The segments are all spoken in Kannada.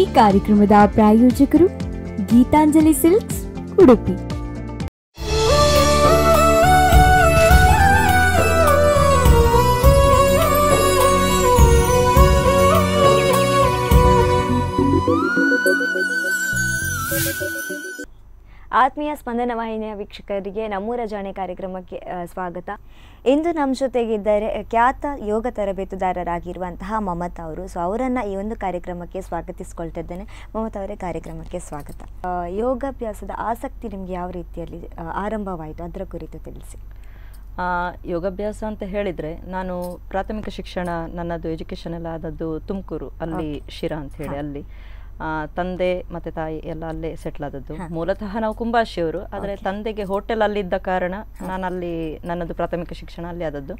ಈ ಕಾರ್ಯಕ್ರಮದ ಪ್ರಾಯೋಜಕರು Geethanjali silks Udupi Thank you. ಆತ್ಮೀಯ ಸ್ಪಂದನ ವಾಹಿನಿಯ ವೀಕ್ಷಕರಿಗೆ ನಮ್ಮೂರ ಜಾಣೆ ಕಾರ್ಯಕ್ರಮಕ್ಕೆ ಸ್ವಾಗತ ಇಂದು ನಮ್ಮ ಜೊತೆಗಿದ್ದರೆ ಖ್ಯಾತ ಯೋಗ ತರಬೇತುದಾರರಾಗಿರುವಂತಹ ಮಮತಾ ಅವರು ಸೊ ಅವರನ್ನು ಈ ಒಂದು ಕಾರ್ಯಕ್ರಮಕ್ಕೆ ಸ್ವಾಗತಿಸ್ಕೊಳ್ತಿದ್ದೇನೆ ಮಮತಾ ಅವರೇ ಕಾರ್ಯಕ್ರಮಕ್ಕೆ ಸ್ವಾಗತ ಯೋಗಾಭ್ಯಾಸದ ಆಸಕ್ತಿ ನಿಮಗೆ ಯಾವ ರೀತಿಯಲ್ಲಿ ಆರಂಭವಾಯಿತು ಅದರ ಕುರಿತು ತಿಳಿಸಿ ಯೋಗಾಭ್ಯಾಸ ಅಂತ ಹೇಳಿದರೆ ನಾನು ಪ್ರಾಥಮಿಕ ಶಿಕ್ಷಣ ನನ್ನದು ಎಜುಕೇಷನ್ ಎಲ್ಲ ಆದದ್ದು ತುಮಕೂರು ಅಲ್ಲಿ ಶಿರಾ ಅಂತ ಹೇಳಿ ಅಲ್ಲಿ ತಂದೆ ಮತ್ತೆ ತಾಯಿ ಎಲ್ಲ ಅಲ್ಲೇ ಸೆಟ್ಲ್ ಆದದ್ದು ಮೂಲತಃ ನಾವು ಕುಂಬಾಶಿಯವರು ಆದರೆ ತಂದೆಗೆ ಹೋಟೆಲ್ ಅಲ್ಲಿದ್ದ ಕಾರಣ ನಾನು ಅಲ್ಲಿ ನನ್ನದು ಪ್ರಾಥಮಿಕ ಶಿಕ್ಷಣ ಅಲ್ಲಿ ಆದದ್ದು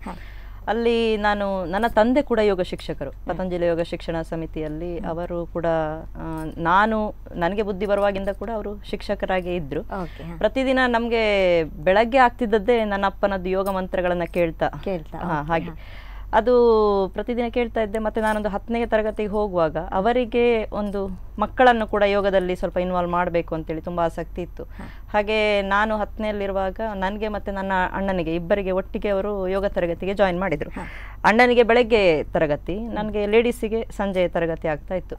ಅಲ್ಲಿ ನಾನು ನನ್ನ ತಂದೆ ಕೂಡ ಯೋಗ ಶಿಕ್ಷಕರು ಪತಂಜಲಿ ಯೋಗ ಶಿಕ್ಷಣ ಸಮಿತಿಯಲ್ಲಿ ಅವರು ಕೂಡ ನಾನು ನನಗೆ ಬುದ್ಧಿ ಬರುವಾಗಿಂದ ಕೂಡ ಅವರು ಶಿಕ್ಷಕರಾಗಿ ಇದ್ರು ಪ್ರತಿದಿನ ನಮಗೆ ಬೆಳಗ್ಗೆ ಆಗ್ತಿದ್ದದ್ದೇ ನನ್ನ ಅಪ್ಪನದ್ದು ಯೋಗ ಮಂತ್ರಗಳನ್ನ ಕೇಳ್ತಾ ಹಾಗೆ ಅದು ಪ್ರತಿದಿನ ಕೇಳ್ತಾ ಇದ್ದೆ ಮತ್ತು ನಾನೊಂದು ಹತ್ತನೇ ತರಗತಿಗೆ ಹೋಗುವಾಗ ಅವರಿಗೆ ಒಂದು ಮಕ್ಕಳನ್ನು ಕೂಡ ಯೋಗದಲ್ಲಿ ಸ್ವಲ್ಪ ಇನ್ವಾಲ್ವ್ ಮಾಡಬೇಕು ಅಂತೇಳಿ ತುಂಬ ಆಸಕ್ತಿ ಇತ್ತು ಹಾಗೆ ನಾನು ಹತ್ತನೇಲಿರುವಾಗ ನನಗೆ ಮತ್ತು ನನ್ನ ಅಣ್ಣನಿಗೆ ಇಬ್ಬರಿಗೆ ಒಟ್ಟಿಗೆ ಅವರು ಯೋಗ ತರಗತಿಗೆ ಜಾಯಿನ್ ಮಾಡಿದರು ಅಣ್ಣನಿಗೆ ಬೆಳಗ್ಗೆ ತರಗತಿ ನನಗೆ ಲೇಡೀಸಿಗೆ ಸಂಜೆ ತರಗತಿ ಆಗ್ತಾ ಇತ್ತು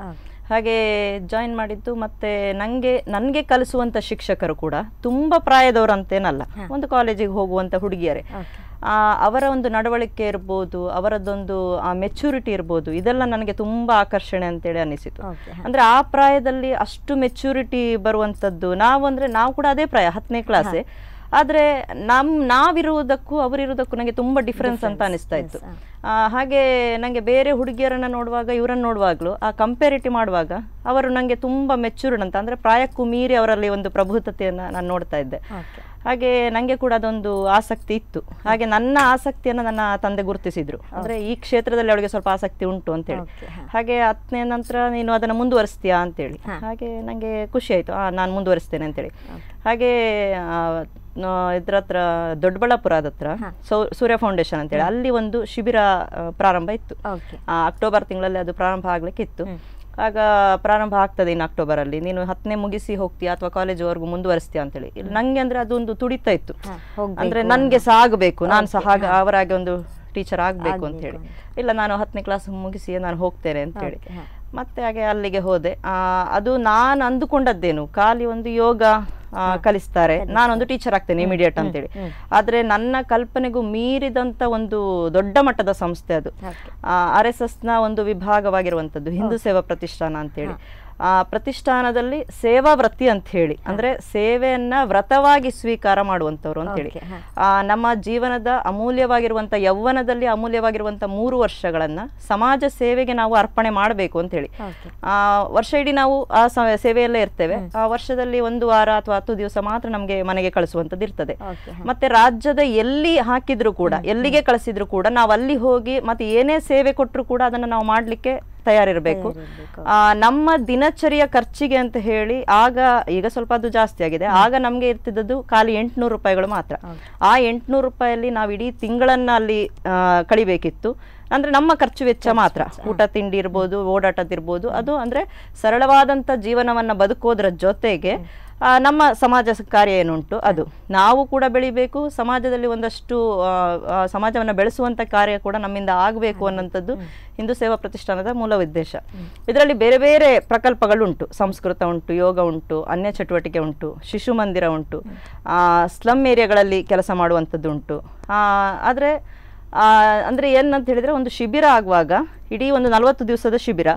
ಹಾಗೆ ಜಾಯಿನ್ ಮಾಡಿದ್ದು ಮತ್ತೆ ನನಗೆ ನನಗೆ ಕಲಿಸುವಂಥ ಶಿಕ್ಷಕರು ಕೂಡ ತುಂಬ ಪ್ರಾಯದವರಂತೇನಲ್ಲ ಒಂದು ಕಾಲೇಜಿಗೆ ಹೋಗುವಂಥ ಹುಡುಗಿಯರೇ ಅವರ ಒಂದು ನಡವಳಿಕೆ ಇರ್ಬೋದು ಅವರದ್ದೊಂದು ಮೆಚುರಿಟಿ ಇರ್ಬೋದು ಇದೆಲ್ಲ ನನಗೆ ತುಂಬಾ ಆಕರ್ಷಣೆ ಅಂತೇಳಿ ಅನಿಸಿತು ಅಂದ್ರೆ ಆ ಪ್ರಾಯದಲ್ಲಿ ಅಷ್ಟು ಮೆಚುರಿಟಿ ಬರುವಂತದ್ದು ನಾವು ಅಂದರೆ ನಾವು ಕೂಡ ಅದೇ ಪ್ರಾಯ ಹತ್ತನೇ ಕ್ಲಾಸೆ ಆದರೆ ನಮ್ ನಾವಿರುವುದಕ್ಕೂ ಅವರಿರುವುದಕ್ಕೂ ನನಗೆ ತುಂಬಾ ಡಿಫ್ರೆನ್ಸ್ ಅಂತ ಅನಿಸ್ತಾ ಇತ್ತು ಹಾಗೆ ನನಗೆ ಬೇರೆ ಹುಡುಗಿಯರನ್ನ ನೋಡುವಾಗ ಇವರನ್ನು ನೋಡುವಾಗಲೂ ಆ ಕಂಪೇರಿಟಿ ಮಾಡುವಾಗ ಅವರು ನನಗೆ ತುಂಬಾ ಮೆಚೂರ್ಡ್ ಅಂತ ಅಂದ್ರೆ ಪ್ರಾಯಕ್ಕೂ ಮೀರಿ ಅವರಲ್ಲಿ ಒಂದು ಪ್ರಭುತ್ವತೆಯನ್ನು ನಾನು ನೋಡ್ತಾ ಇದ್ದೆ ಹಾಗೆ ನನಗೆ ಕೂಡ ಅದೊಂದು ಆಸಕ್ತಿ ಇತ್ತು ಹಾಗೆ ನನ್ನ ಆಸಕ್ತಿಯನ್ನು ನನ್ನ ತಂದೆ ಗುರುತಿಸಿದ್ರು ಅಂದ್ರೆ ಈ ಕ್ಷೇತ್ರದಲ್ಲಿ ಅವಳಿಗೆ ಸ್ವಲ್ಪ ಆಸಕ್ತಿ ಉಂಟು ಅಂತೇಳಿ ಹಾಗೆ ಹತ್ತನೇ ನಂತರ ನೀನು ಅದನ್ನು ಮುಂದುವರಿಸ್ತೀಯಾ ಅಂತೇಳಿ ಹಾಗೆ ನನಗೆ ಖುಷಿ ಆಯಿತು ನಾನು ಮುಂದುವರಿಸ್ತೇನೆ ಅಂತೇಳಿ ಹಾಗೆ ಇದ್ರ ಹತ್ರ ದೊಡ್ಡಬಳ್ಳಾಪುರದ ಹತ್ರ ಸೂರ್ಯ ಫೌಂಡೇಶನ್ ಅಂತೇಳಿ ಅಲ್ಲಿ ಒಂದು ಶಿಬಿರ ಪ್ರಾರಂಭ ಇತ್ತು ಅಕ್ಟೋಬರ್ ತಿಂಗಳಲ್ಲಿ ಅದು ಪ್ರಾರಂಭ ಆಗ್ಲಿಕ್ಕೆ ಇತ್ತು ಆಗ ಪ್ರಾರಂಭ ಆಗ್ತದೆ ಇನ್ನು ಅಕ್ಟೋಬರಲ್ಲಿ ನೀನು ಹತ್ತನೇ ಮುಗಿಸಿ ಹೋಗ್ತೀಯಾ ಅಥವಾ ಕಾಲೇಜ್ವರೆಗೂ ಮುಂದುವರಿಸ್ತೀಯ ಅಂತೇಳಿ ಇಲ್ಲಿ ನಂಗೆ ಅಂದ್ರೆ ಅದೊಂದು ತುಡಿತ ಇತ್ತು ಅಂದ್ರೆ ನನಗೆ ಸಹ ಆಗಬೇಕು ನಾನು ಸಹ ಆಗ ಅವರಾಗಿ ಒಂದು ಟೀಚರ್ ಆಗಬೇಕು ಅಂತ ಹೇಳಿ ಇಲ್ಲ ನಾನು ಹತ್ತನೇ ಕ್ಲಾಸ್ ಮುಗಿಸಿ ನಾನು ಹೋಗ್ತೇನೆ ಅಂತ ಹೇಳಿ ಮತ್ತೆ ಹಾಗೆ ಅಲ್ಲಿಗೆ ಹೋದೆ ಅದು ನಾನು ಅಂದುಕೊಂಡದ್ದೇನು ಖಾಲಿ ಒಂದು ಯೋಗ ಕಲಿಸ್ತಾರೆ ನಾನೊಂದು ಟೀಚರ್ ಆಗ್ತೇನೆ ಇಮಿಡಿಯೇಟ್ ಅಂತೇಳಿ ಆದ್ರೆ ನನ್ನ ಕಲ್ಪನೆಗೂ ಮೀರಿದಂತ ಒಂದು ದೊಡ್ಡ ಮಟ್ಟದ ಸಂಸ್ಥೆ ಅದು ಆರ್ ಎಸ್ ನ ಒಂದು ವಿಭಾಗವಾಗಿರುವಂತದ್ದು ಹಿಂದೂ ಸೇವಾ ಪ್ರತಿಷ್ಠಾನ ಅಂತೇಳಿ ಪ್ರತಿಷ್ಠಾನದಲ್ಲಿ ಸೇವಾ ವೃತ್ತಿ ಅಂತ ಹೇಳಿ ಅಂದ್ರೆ ಸೇವೆಯನ್ನ ವ್ರತವಾಗಿ ಸ್ವೀಕಾರ ಮಾಡುವಂತವ್ರು ಅಂತ ಹೇಳಿ ನಮ್ಮ ಜೀವನದ ಅಮೂಲ್ಯವಾಗಿರುವಂತ ಯೌವನದಲ್ಲಿ ಅಮೂಲ್ಯವಾಗಿರುವಂತ ಮೂರು ವರ್ಷಗಳನ್ನ ಸಮಾಜ ಸೇವೆಗೆ ನಾವು ಅರ್ಪಣೆ ಮಾಡಬೇಕು ಅಂತ ಹೇಳಿ ಆ ವರ್ಷ ಇಡೀ ನಾವು ಆ ಸೇವೆಯಲ್ಲೇ ಇರ್ತೇವೆ ಆ ವರ್ಷದಲ್ಲಿ ಒಂದು ವಾರ ಅಥವಾ ಹತ್ತು ದಿವಸ ಮಾತ್ರ ನಮಗೆ ಮನೆಗೆ ಕಳಿಸುವಂತದ್ದು ಇರ್ತದೆ ಮತ್ತೆ ರಾಜ್ಯದ ಎಲ್ಲಿ ಹಾಕಿದ್ರು ಕೂಡ ಎಲ್ಲಿಗೆ ಕಳಿಸಿದ್ರು ಕೂಡ ನಾವು ಅಲ್ಲಿ ಹೋಗಿ ಮತ್ತೆ ಏನೇ ಸೇವೆ ಕೊಟ್ಟರು ಕೂಡ ಅದನ್ನ ನಾವು ಮಾಡ್ಲಿಕ್ಕೆ ತಯಾರಿರಬೇಕು ನಮ್ಮ ದಿನಚರಿಯ ಖರ್ಚಿಗೆ ಅಂತ ಹೇಳಿ ಆಗ ಈಗ ಸ್ವಲ್ಪ ಅದು ಜಾಸ್ತಿ ಆಗಿದೆ ಆಗ ನಮಗೆ ಇರ್ತಿದ್ದದ್ದು ಖಾಲಿ ಎಂಟುನೂರು ರೂಪಾಯಿಗಳು ಮಾತ್ರ ಆ ಎಂಟುನೂರು ರೂಪಾಯಲ್ಲಿ ನಾವು ಇಡೀ ತಿಂಗಳನ್ನ ಅಲ್ಲಿ ಕಳಿಬೇಕಿತ್ತು ಅಂದ್ರೆ ನಮ್ಮ ಖರ್ಚು ವೆಚ್ಚ ಮಾತ್ರ ಊಟ ತಿಂಡಿ ಇರ್ಬೋದು ಓಡಾಟದಿರ್ಬೋದು ಅದು ಅಂದ್ರೆ ಸರಳವಾದಂತ ಜೀವನವನ್ನ ಬದುಕೋದ್ರ ಜೊತೆಗೆ ನಮ್ಮ ಸಮಾಜ ಕಾರ್ಯ ಏನುಂಟು ಅದು ನಾವು ಕೂಡ ಬೆಳಿಬೇಕು ಸಮಾಜದಲ್ಲಿ ಒಂದಷ್ಟು ಸಮಾಜವನ್ನು ಬೆಳೆಸುವಂಥ ಕಾರ್ಯ ಕೂಡ ನಮ್ಮಿಂದ ಆಗಬೇಕು ಅನ್ನೋಂಥದ್ದು ಹಿಂದೂ ಸೇವಾ ಪ್ರತಿಷ್ಠಾನದ ಮೂಲ ಉದ್ದೇಶ ಇದರಲ್ಲಿ ಬೇರೆ ಬೇರೆ ಪ್ರಕಲ್ಪಗಳುಂಟು ಸಂಸ್ಕೃತ ಉಂಟು ಯೋಗ ಉಂಟು ಅನ್ಯ ಚಟುವಟಿಕೆ ಉಂಟು ಶಿಶು ಮಂದಿರ ಉಂಟು ಸ್ಲಮ್ ಏರಿಯಾಗಳಲ್ಲಿ ಕೆಲಸ ಮಾಡುವಂಥದ್ದು ಉಂಟು ಆದರೆ ಅಂದ್ರೆ ಏನಂತ ಹೇಳಿದ್ರೆ ಒಂದು ಶಿಬಿರ ಆಗುವಾಗ ಇಡೀ ಒಂದು ನಲವತ್ತು ದಿವಸದ ಶಿಬಿರ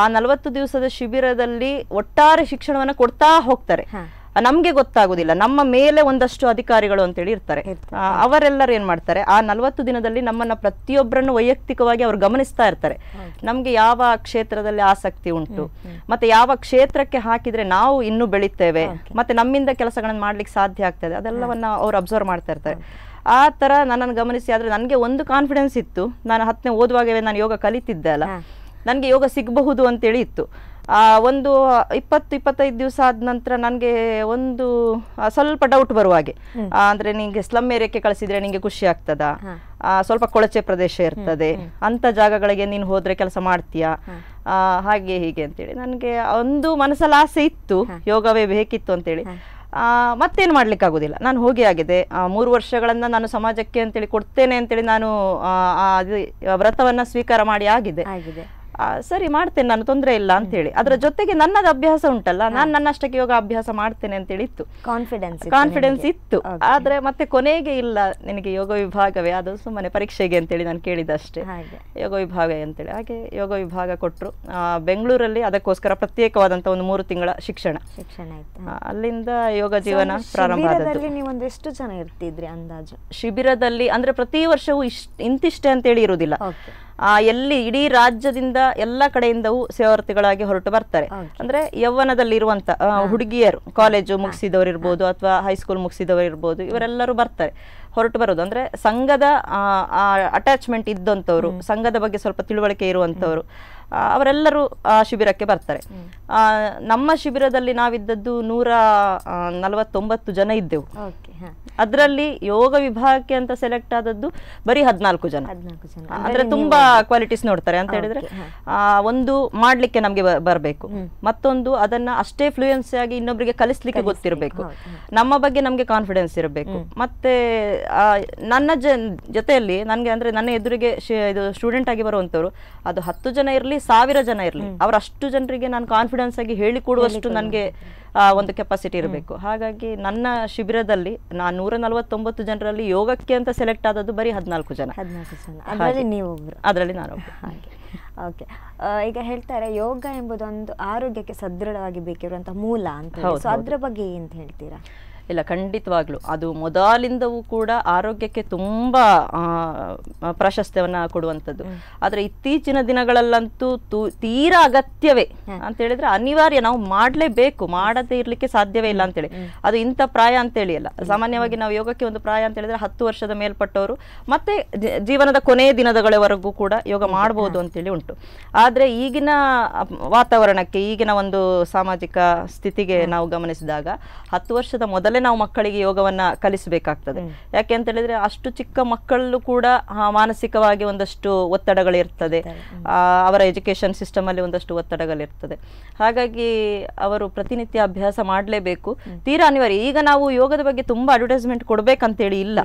ಆ ನಲವತ್ತು ದಿವಸದ ಶಿಬಿರದಲ್ಲಿ ಒಟ್ಟಾರೆ ಶಿಕ್ಷಣವನ್ನ ಕೊಡ್ತಾ ಹೋಗ್ತಾರೆ ನಮ್ಗೆ ಗೊತ್ತಾಗುದಿಲ್ಲ ನಮ್ಮ ಮೇಲೆ ಒಂದಷ್ಟು ಅಧಿಕಾರಿಗಳು ಅಂತೇಳಿ ಇರ್ತಾರೆ ಅವರೆಲ್ಲರೂ ಏನ್ ಮಾಡ್ತಾರೆ ಆ ನಲವತ್ತು ದಿನದಲ್ಲಿ ನಮ್ಮನ್ನ ಪ್ರತಿಯೊಬ್ಬರನ್ನು ವೈಯಕ್ತಿಕವಾಗಿ ಅವ್ರು ಗಮನಿಸ್ತಾ ಇರ್ತಾರೆ ನಮ್ಗೆ ಯಾವ ಕ್ಷೇತ್ರದಲ್ಲಿ ಆಸಕ್ತಿ ಉಂಟು ಮತ್ತೆ ಯಾವ ಕ್ಷೇತ್ರಕ್ಕೆ ಹಾಕಿದ್ರೆ ನಾವು ಇನ್ನೂ ಬೆಳಿತೇವೆ ಮತ್ತೆ ನಮ್ಮಿಂದ ಕೆಲಸಗಳನ್ನ ಮಾಡ್ಲಿಕ್ಕೆ ಸಾಧ್ಯ ಆಗ್ತದೆ ಅದೆಲ್ಲವನ್ನ ಅವ್ರು ಅಬ್ಸರ್ವ್ ಮಾಡ್ತಾ ಇರ್ತಾರೆ ಆ ತರ ನನ್ನನ್ನು ಗಮನಿಸಿ ಆದ್ರೆ ನನಗೆ ಒಂದು ಕಾನ್ಫಿಡೆನ್ಸ್ ಇತ್ತು ನಾನು ಹತ್ತನೇ ಓದುವಾಗವೇ ನಾನು ಯೋಗ ಕಲಿತಿದ್ದೆ ಅಲ್ಲ ನನಗೆ ಯೋಗ ಸಿಗಬಹುದು ಅಂತೇಳಿ ಇತ್ತು ಒಂದು ಇಪ್ಪತ್ತು ಇಪ್ಪತ್ತೈದು ದಿವಸ ಆದ ನಂತರ ನನಗೆ ಒಂದು ಸ್ವಲ್ಪ ಡೌಟ್ ಬರುವ ಹಾಗೆ ಅಂದ್ರೆ ನಿಮಗೆ ಸ್ಲಮ್ ಏರಿಯಾಕ್ಕೆ ಕಳಿಸಿದ್ರೆ ನಿಮಗೆ ಖುಷಿ ಆಗ್ತದಾ ಸ್ವಲ್ಪ ಕೊಳಚೆ ಪ್ರದೇಶ ಇರ್ತದೆ ಅಂತ ಜಾಗಗಳಿಗೆ ನೀನು ಹೋದ್ರೆ ಕೆಲಸ ಮಾಡ್ತೀಯಾ ಹಾಗೆ ಹೀಗೆ ಅಂತೇಳಿ ನನಗೆ ಒಂದು ಮನಸ್ಸಲ್ಲಿ ಆಸೆ ಇತ್ತು ಯೋಗವೇ ಬೇಕಿತ್ತು ಅಂತೇಳಿ ಮತ್ತೇನು ಆಗೋದಿಲ್ಲ ನಾನು ಹೋಗಿ ಆಗಿದೆ ಮೂರು ವರ್ಷಗಳನ್ನ ನಾನು ಸಮಾಜಕ್ಕೆ ಅಂತೇಳಿ ಕೊಡ್ತೇನೆ ಅಂತೇಳಿ ನಾನು ಆ ವ್ರತವನ್ನು ಸ್ವೀಕಾರ ಮಾಡಿ ಆಗಿದೆ ಸರಿ ಮಾಡ್ತೇನೆ ನಾನು ತೊಂದರೆ ಇಲ್ಲ ಅಂತ ಹೇಳಿ ಅದರ ಜೊತೆಗೆ ನನ್ನದು ಅಭ್ಯಾಸ ಉಂಟಲ್ಲ ನಾನು ನನ್ನಷ್ಟಕ್ಕೆ ಯೋಗ ಅಭ್ಯಾಸ ಮಾಡ್ತೇನೆ ಅಂತ ಹೇಳಿ ಇತ್ತು ಕಾನ್ಫಿಡೆನ್ಸ್ ಕಾನ್ಫಿಡೆನ್ಸ್ ಇತ್ತು ಆದ್ರೆ ಮತ್ತೆ ಕೊನೆಗೆ ಇಲ್ಲ ನಿನಗೆ ಯೋಗ ವಿಭಾಗವೇ ಅದು ಸುಮ್ಮನೆ ಪರೀಕ್ಷೆಗೆ ಅಂತೇಳಿ ನಾನು ಕೇಳಿದಷ್ಟೇ ಯೋಗ ವಿಭಾಗ ಅಂತೇಳಿ ಹಾಗೆ ಯೋಗ ವಿಭಾಗ ಕೊಟ್ಟರು ಬೆಂಗಳೂರಲ್ಲಿ ಅದಕ್ಕೋಸ್ಕರ ಪ್ರತ್ಯೇಕವಾದಂತಹ ಒಂದು ಮೂರು ತಿಂಗಳ ಶಿಕ್ಷಣ ಶಿಕ್ಷಣ ಅಲ್ಲಿಂದ ಯೋಗ ಜೀವನ ಪ್ರಾರಂಭ ಎಷ್ಟು ಜನ ಇರ್ತಿದ್ರಿ ಅಂದಾಜು ಶಿಬಿರದಲ್ಲಿ ಅಂದ್ರೆ ಪ್ರತಿ ವರ್ಷವೂ ಇಷ್ಟ ಇಂತಿಷ್ಟೇ ಅಂತೇಳಿ ಇರುವುದಿಲ್ಲ ಎಲ್ಲಿ ಇಡೀ ರಾಜ್ಯದಿಂದ ಎಲ್ಲ ಕಡೆಯಿಂದವೂ ಸೇವಾರ್ಥಿಗಳಾಗಿ ಹೊರಟು ಬರ್ತಾರೆ ಅಂದ್ರೆ ಯೌವನದಲ್ಲಿರುವಂತ ಹುಡುಗಿಯರು ಕಾಲೇಜು ಮುಗಿಸಿದವರು ಇರ್ಬೋದು ಅಥವಾ ಹೈಸ್ಕೂಲ್ ಇರ್ಬೋದು ಇವರೆಲ್ಲರೂ ಬರ್ತಾರೆ ಹೊರಟು ಬರೋದು ಅಂದ್ರೆ ಸಂಘದ ಅಟ್ಯಾಚ್ಮೆಂಟ್ ಇದ್ದಂಥವ್ರು ಸಂಘದ ಬಗ್ಗೆ ಸ್ವಲ್ಪ ತಿಳುವಳಿಕೆ ಇರುವಂಥವ್ರು ಅವರೆಲ್ಲರೂ ಆ ಶಿಬಿರಕ್ಕೆ ಬರ್ತಾರೆ ನಮ್ಮ ಶಿಬಿರದಲ್ಲಿ ನಾವಿದ್ದದ್ದು ನೂರ ನಲವತ್ತೊಂಬತ್ತು ಜನ ಇದ್ದೆವು ಅದರಲ್ಲಿ ಯೋಗ ವಿಭಾಗಕ್ಕೆ ಅಂತ ಸೆಲೆಕ್ಟ್ ಆದದ್ದು ಬರೀ ಹದಿನಾಲ್ಕು ಜನ ಅಂದ್ರೆ ತುಂಬಾ ಕ್ವಾಲಿಟೀಸ್ ನೋಡ್ತಾರೆ ಅಂತ ಹೇಳಿದ್ರೆ ಒಂದು ಮಾಡ್ಲಿಕ್ಕೆ ನಮ್ಗೆ ಬರಬೇಕು ಮತ್ತೊಂದು ಅದನ್ನ ಅಷ್ಟೇ ಫ್ಲೂಯೆನ್ಸಿ ಆಗಿ ಇನ್ನೊಬ್ಬರಿಗೆ ಕಲಿಸ್ಲಿಕ್ಕೆ ಗೊತ್ತಿರಬೇಕು ನಮ್ಮ ಬಗ್ಗೆ ನಮ್ಗೆ ಕಾನ್ಫಿಡೆನ್ಸ್ ಇರಬೇಕು ಮತ್ತೆ ನನ್ನ ಜೊತೆಯಲ್ಲಿ ನನ್ಗೆ ಅಂದ್ರೆ ನನ್ನ ಎದುರಿಗೆ ಇದು ಸ್ಟೂಡೆಂಟ್ ಆಗಿ ಬರುವಂತವ್ರು ಅದು ಹತ್ತು ಜನ ಇರಲಿ ಸಾವಿರ ಜನ ಇರಲಿ ಅವ್ರ ಅಷ್ಟು ಜನರಿಗೆ ನಾನು ಕಾನ್ಫಿಡೆನ್ಸ್ ಆಗಿ ಹೇಳಿಕೊಡುವಷ್ಟು ನನಗೆ ಒಂದು ಕೆಪಾಸಿಟಿ ಇರಬೇಕು ಹಾಗಾಗಿ ನನ್ನ ಶಿಬಿರದಲ್ಲಿ ನಾನು ನೂರ ನಲವತ್ತೊಂಬತ್ತು ಜನರಲ್ಲಿ ಯೋಗಕ್ಕೆ ಅಂತ ಸೆಲೆಕ್ಟ್ ಆದದ್ದು ಬರೀ ಹದಿನಾಲ್ಕು ಜನ ಅದರಲ್ಲಿ ಜನ ಅದರಲ್ಲಿ ನಾನು ಓಕೆ ಈಗ ಹೇಳ್ತಾರೆ ಯೋಗ ಎಂಬುದೊಂದು ಆರೋಗ್ಯಕ್ಕೆ ಸದೃಢವಾಗಿ ಬೇಕಿರುವಂತಹ ಮೂಲ ಅಂತ ಸೊ ಅದ್ರ ಬಗ್ಗೆ ಏನ್ ಹೇಳ್ತೀರಾ ಇಲ್ಲ ಖಂಡಿತವಾಗ್ಲೂ ಅದು ಮೊದಲಿಂದವೂ ಕೂಡ ಆರೋಗ್ಯಕ್ಕೆ ತುಂಬ ಪ್ರಾಶಸ್ತ್ಯವನ್ನು ಕೊಡುವಂಥದ್ದು ಆದರೆ ಇತ್ತೀಚಿನ ದಿನಗಳಲ್ಲಂತೂ ತೂ ತೀರಾ ಅಗತ್ಯವೇ ಅಂತ ಹೇಳಿದ್ರೆ ಅನಿವಾರ್ಯ ನಾವು ಮಾಡಲೇಬೇಕು ಮಾಡದೇ ಇರಲಿಕ್ಕೆ ಸಾಧ್ಯವೇ ಇಲ್ಲ ಅಂತೇಳಿ ಅದು ಇಂಥ ಪ್ರಾಯ ಅಂತೇಳಿ ಅಲ್ಲ ಸಾಮಾನ್ಯವಾಗಿ ನಾವು ಯೋಗಕ್ಕೆ ಒಂದು ಪ್ರಾಯ ಅಂತ ಹೇಳಿದ್ರೆ ಹತ್ತು ವರ್ಷದ ಮೇಲ್ಪಟ್ಟವರು ಮತ್ತೆ ಜೀವನದ ಕೊನೆಯ ದಿನದಗಳವರೆಗೂ ಕೂಡ ಯೋಗ ಮಾಡಬಹುದು ಅಂತೇಳಿ ಉಂಟು ಆದರೆ ಈಗಿನ ವಾತಾವರಣಕ್ಕೆ ಈಗಿನ ಒಂದು ಸಾಮಾಜಿಕ ಸ್ಥಿತಿಗೆ ನಾವು ಗಮನಿಸಿದಾಗ ಹತ್ತು ವರ್ಷದ ಮೊದಲ ನಾವು ಮಕ್ಕಳಿಗೆ ಯೋಗವನ್ನ ಕಲಿಸಬೇಕಾಗ್ತದೆ ಯಾಕೆ ಅಂತ ಹೇಳಿದ್ರೆ ಅಷ್ಟು ಚಿಕ್ಕ ಮಕ್ಕಳಲ್ಲೂ ಕೂಡ ಮಾನಸಿಕವಾಗಿ ಒಂದಷ್ಟು ಒತ್ತಡಗಳಿರ್ತದೆ ಅವರ ಎಜುಕೇಶನ್ ಸಿಸ್ಟಮ್ ಅಲ್ಲಿ ಒಂದಷ್ಟು ಒತ್ತಡಗಳಿರ್ತದೆ ಹಾಗಾಗಿ ಅವರು ಪ್ರತಿನಿತ್ಯ ಅಭ್ಯಾಸ ಮಾಡಲೇಬೇಕು ತೀರಾ ಅನಿವಾರ್ಯ ಈಗ ನಾವು ಯೋಗದ ಬಗ್ಗೆ ತುಂಬಾ ಅಡ್ವರ್ಟೈಸ್ಮೆಂಟ್ ಹೇಳಿ ಇಲ್ಲ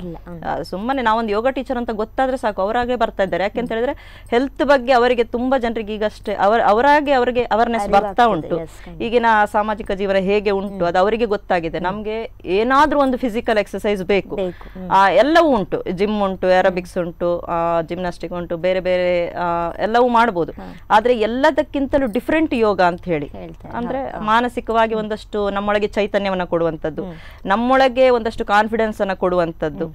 ಸುಮ್ಮನೆ ನಾವೊಂದು ಯೋಗ ಟೀಚರ್ ಅಂತ ಗೊತ್ತಾದ್ರೆ ಸಾಕು ಅವರಾಗೆ ಬರ್ತಾ ಇದ್ದಾರೆ ಯಾಕೆ ಅಂತ ಹೇಳಿದ್ರೆ ಹೆಲ್ತ್ ಬಗ್ಗೆ ಅವರಿಗೆ ತುಂಬಾ ಜನರಿಗೆ ಈಗಷ್ಟೇ ಅವರ ಅವರಾಗೆ ಅವರಿಗೆ ಅವೇರ್ನೆಸ್ ಬರ್ತಾ ಉಂಟು ಈಗಿನ ಸಾಮಾಜಿಕ ಜೀವನ ಹೇಗೆ ಉಂಟು ಅದು ಅವರಿಗೆ ಗೊತ್ತಾಗಿದೆ ನಮಗೆ ಏನಾದರೂ ಒಂದು ಫಿಸಿಕಲ್ ಎಕ್ಸಸೈಸ್ ಬೇಕು ಎಲ್ಲವೂ ಉಂಟು ಜಿಮ್ ಉಂಟು ಎರೋಬಿಕ್ಸ್ ಉಂಟು ಜಿಮ್ನಾಸ್ಟಿಕ್ ಉಂಟು ಬೇರೆ ಬೇರೆ ಎಲ್ಲವೂ ಮಾಡ್ಬೋದು ಆದರೆ ಎಲ್ಲದಕ್ಕಿಂತಲೂ ಡಿಫ್ರೆಂಟ್ ಯೋಗ ಅಂತ ಹೇಳಿ ಅಂದ್ರೆ ಮಾನಸಿಕವಾಗಿ ಒಂದಷ್ಟು ನಮ್ಮೊಳಗೆ ಚೈತನ್ಯವನ್ನ ಕೊಡುವಂಥದ್ದು ನಮ್ಮೊಳಗೆ ಒಂದಷ್ಟು ಕಾನ್ಫಿಡೆನ್ಸ್ ಅನ್ನ ಕೊಡುವಂಥದ್ದು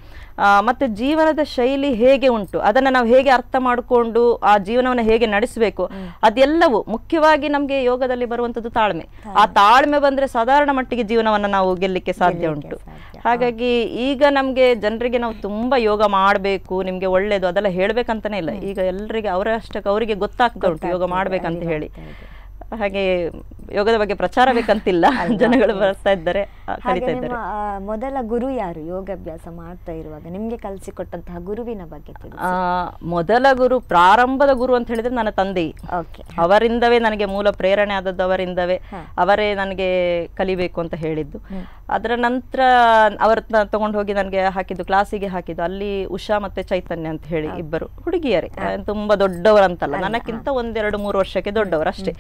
ಮತ್ತು ಜೀವನದ ಶೈಲಿ ಹೇಗೆ ಉಂಟು ಅದನ್ನು ನಾವು ಹೇಗೆ ಅರ್ಥ ಮಾಡಿಕೊಂಡು ಆ ಜೀವನವನ್ನು ಹೇಗೆ ನಡೆಸಬೇಕು ಅದೆಲ್ಲವೂ ಮುಖ್ಯವಾಗಿ ನಮಗೆ ಯೋಗದಲ್ಲಿ ಬರುವಂಥದ್ದು ತಾಳ್ಮೆ ಆ ತಾಳ್ಮೆ ಬಂದರೆ ಸಾಧಾರಣ ಮಟ್ಟಿಗೆ ಜೀವನವನ್ನು ನಾವು ಗೆಲ್ಲಲಿಕ್ಕೆ ಸಾಧ್ಯ ಉಂಟು ಹಾಗಾಗಿ ಈಗ ನಮಗೆ ಜನರಿಗೆ ನಾವು ತುಂಬ ಯೋಗ ಮಾಡಬೇಕು ನಿಮಗೆ ಒಳ್ಳೆಯದು ಅದೆಲ್ಲ ಹೇಳಬೇಕಂತಲೇ ಇಲ್ಲ ಈಗ ಎಲ್ಲರಿಗೆ ಅವರಷ್ಟಕ್ಕೆ ಅವರಿಗೆ ಗೊತ್ತಾಗ್ತಾ ಉಂಟು ಯೋಗ ಮಾಡಬೇಕಂತ ಹೇಳಿ ಹಾಗೆ ಯೋಗದ ಬಗ್ಗೆ ಪ್ರಚಾರ ಬೇಕಂತಿಲ್ಲ ಜನಗಳು ಬರ್ತಾ ಇದ್ದಾರೆ ಮೊದಲ ಗುರು ಯಾರು ಯೋಗಾಭ್ಯಾಸ ಮಾಡ್ತಾ ಇರುವಾಗ ನಿಮ್ಗೆ ಕಲಿಸಿಕೊಟ್ಟಂತಹ ಗುರುವಿನ ಬಗ್ಗೆ ಮೊದಲ ಗುರು ಪ್ರಾರಂಭದ ಗುರು ಅಂತ ಹೇಳಿದ್ರೆ ನನ್ನ ತಂದೆ ಅವರಿಂದವೇ ನನಗೆ ಮೂಲ ಪ್ರೇರಣೆ ಆದದ್ದು ಅವರಿಂದವೇ ಅವರೇ ನನಗೆ ಕಲಿಬೇಕು ಅಂತ ಹೇಳಿದ್ದು ಅದರ ನಂತರ ಅವರ ತಗೊಂಡು ಹೋಗಿ ನನಗೆ ಹಾಕಿದ್ದು ಕ್ಲಾಸಿಗೆ ಹಾಕಿದ್ದು ಅಲ್ಲಿ ಉಷಾ ಮತ್ತೆ ಚೈತನ್ಯ ಅಂತ ಹೇಳಿ ಇಬ್ಬರು ಹುಡುಗಿಯರೇ ತುಂಬಾ ದೊಡ್ಡವರಂತಲ್ಲ ನನಕ್ಕಿಂತ ಒಂದೆರಡು ಮೂರು ವರ್ಷಕ್ಕೆ ದೊಡ್ಡವರು ಅಷ್ಟೇ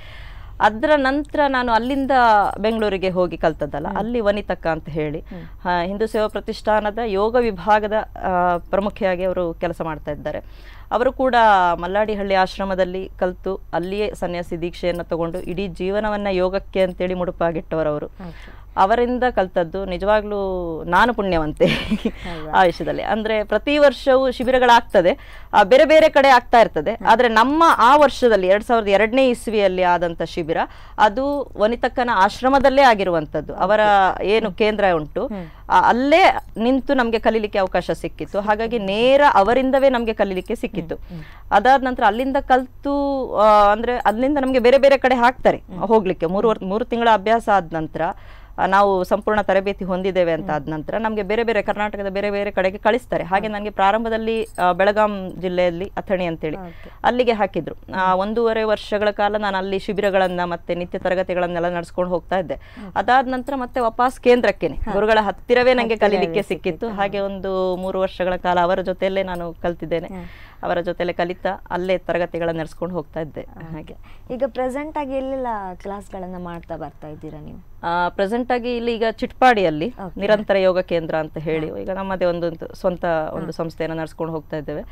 ಅದರ ನಂತರ ನಾನು ಅಲ್ಲಿಂದ ಬೆಂಗಳೂರಿಗೆ ಹೋಗಿ ಕಲ್ತದ್ದಲ್ಲ ಅಲ್ಲಿ ವನಿತಕ್ಕ ಅಂತ ಹೇಳಿ ಹಿಂದೂ ಸೇವಾ ಪ್ರತಿಷ್ಠಾನದ ಯೋಗ ವಿಭಾಗದ ಪ್ರಮುಖಿಯಾಗಿ ಅವರು ಕೆಲಸ ಮಾಡ್ತಾ ಇದ್ದಾರೆ ಅವರು ಕೂಡ ಮಲ್ಲಾಡಿಹಳ್ಳಿ ಆಶ್ರಮದಲ್ಲಿ ಕಲಿತು ಅಲ್ಲಿಯೇ ಸನ್ಯಾಸಿ ದೀಕ್ಷೆಯನ್ನು ತಗೊಂಡು ಇಡೀ ಜೀವನವನ್ನು ಯೋಗಕ್ಕೆ ಅಂತೇಳಿ ಮುಡುಪಾಗಿಟ್ಟವರು ಅವರು ಅವರಿಂದ ಕಲ್ತದ್ದು ನಿಜವಾಗ್ಲೂ ನಾನು ಪುಣ್ಯವಂತೆ ಆ ವಿಷಯದಲ್ಲಿ ಅಂದ್ರೆ ಪ್ರತಿ ವರ್ಷವೂ ಶಿಬಿರಗಳಾಗ್ತದೆ ಬೇರೆ ಬೇರೆ ಕಡೆ ಆಗ್ತಾ ಇರ್ತದೆ ಆದ್ರೆ ನಮ್ಮ ಆ ವರ್ಷದಲ್ಲಿ ಎರಡ್ ಸಾವಿರದ ಎರಡನೇ ಇಸ್ವಿಯಲ್ಲಿ ಆದಂತ ಶಿಬಿರ ಅದು ವನಿತಕ್ಕನ ಆಶ್ರಮದಲ್ಲೇ ಆಗಿರುವಂತದ್ದು ಅವರ ಏನು ಕೇಂದ್ರ ಉಂಟು ಅಲ್ಲೇ ನಿಂತು ನಮ್ಗೆ ಕಲೀಲಿಕ್ಕೆ ಅವಕಾಶ ಸಿಕ್ಕಿತ್ತು ಹಾಗಾಗಿ ನೇರ ಅವರಿಂದವೇ ನಮ್ಗೆ ಕಲೀಲಿಕ್ಕೆ ಸಿಕ್ಕಿತ್ತು ಅದಾದ ನಂತರ ಅಲ್ಲಿಂದ ಕಲ್ತು ಅಂದ್ರೆ ಅಲ್ಲಿಂದ ನಮ್ಗೆ ಬೇರೆ ಬೇರೆ ಕಡೆ ಹಾಕ್ತಾರೆ ಹೋಗ್ಲಿಕ್ಕೆ ಮೂರು ಮೂರು ತಿಂಗಳ ಅಭ್ಯಾಸ ಆದ ನಂತರ ನಾವು ಸಂಪೂರ್ಣ ತರಬೇತಿ ಹೊಂದಿದ್ದೇವೆ ಅಂತ ಆದ ನಂತರ ನಮಗೆ ಬೇರೆ ಬೇರೆ ಕರ್ನಾಟಕದ ಬೇರೆ ಬೇರೆ ಕಡೆಗೆ ಕಳಿಸ್ತಾರೆ ಹಾಗೆ ನನಗೆ ಪ್ರಾರಂಭದಲ್ಲಿ ಬೆಳಗಾಂ ಜಿಲ್ಲೆಯಲ್ಲಿ ಅಥಣಿ ಅಂತೇಳಿ ಅಲ್ಲಿಗೆ ಹಾಕಿದ್ರು ಒಂದೂವರೆ ವರ್ಷಗಳ ಕಾಲ ನಾನು ಅಲ್ಲಿ ಶಿಬಿರಗಳನ್ನು ಮತ್ತೆ ನಿತ್ಯ ತರಗತಿಗಳನ್ನೆಲ್ಲ ನಡೆಸ್ಕೊಂಡು ಹೋಗ್ತಾ ಇದ್ದೆ ಅದಾದ ನಂತರ ಮತ್ತೆ ವಾಪಸ್ ಕೇಂದ್ರಕ್ಕೇನೆ ಗುರುಗಳ ಹತ್ತಿರವೇ ನನಗೆ ಕಲೀಲಿಕ್ಕೆ ಸಿಕ್ಕಿತ್ತು ಹಾಗೆ ಒಂದು ಮೂರು ವರ್ಷಗಳ ಕಾಲ ಅವರ ಜೊತೆಯಲ್ಲೇ ನಾನು ಕಲ್ತಿದ್ದೇನೆ ಅವರ ಜೊತೆಲೆ ಕಲಿತಾ ಅಲ್ಲೇ ತರಗತಿಗಳನ್ನ ನಡೆಸ್ಕೊಂಡು ಹೋಗ್ತಾ ಇದ್ದೆ ಹಾಗೆ ಈಗ ಪ್ರೆಸೆಂಟ್ ಆಗಿ ಎಲ್ಲೆಲ್ಲ ಕ್ಲಾಸ್ಗಳನ್ನು ಮಾಡ್ತಾ ಬರ್ತಾ ಇದ್ದೀರಾ ನೀವು ಪ್ರೆಸೆಂಟ್ ಆಗಿ ಇಲ್ಲಿ ಈಗ ಚಿಟ್ಪಾಡಿಯಲ್ಲಿ ನಿರಂತರ ಯೋಗ ಕೇಂದ್ರ ಅಂತ ಹೇಳಿ ಈಗ ನಮ್ಮದೇ ಒಂದು ಸ್ವಂತ ಒಂದು ಸಂಸ್ಥೆಯನ್ನು ನಡೆಸ್ಕೊಂಡು ಹೋಗ್ತಾ ಇದ್ದೇವೆ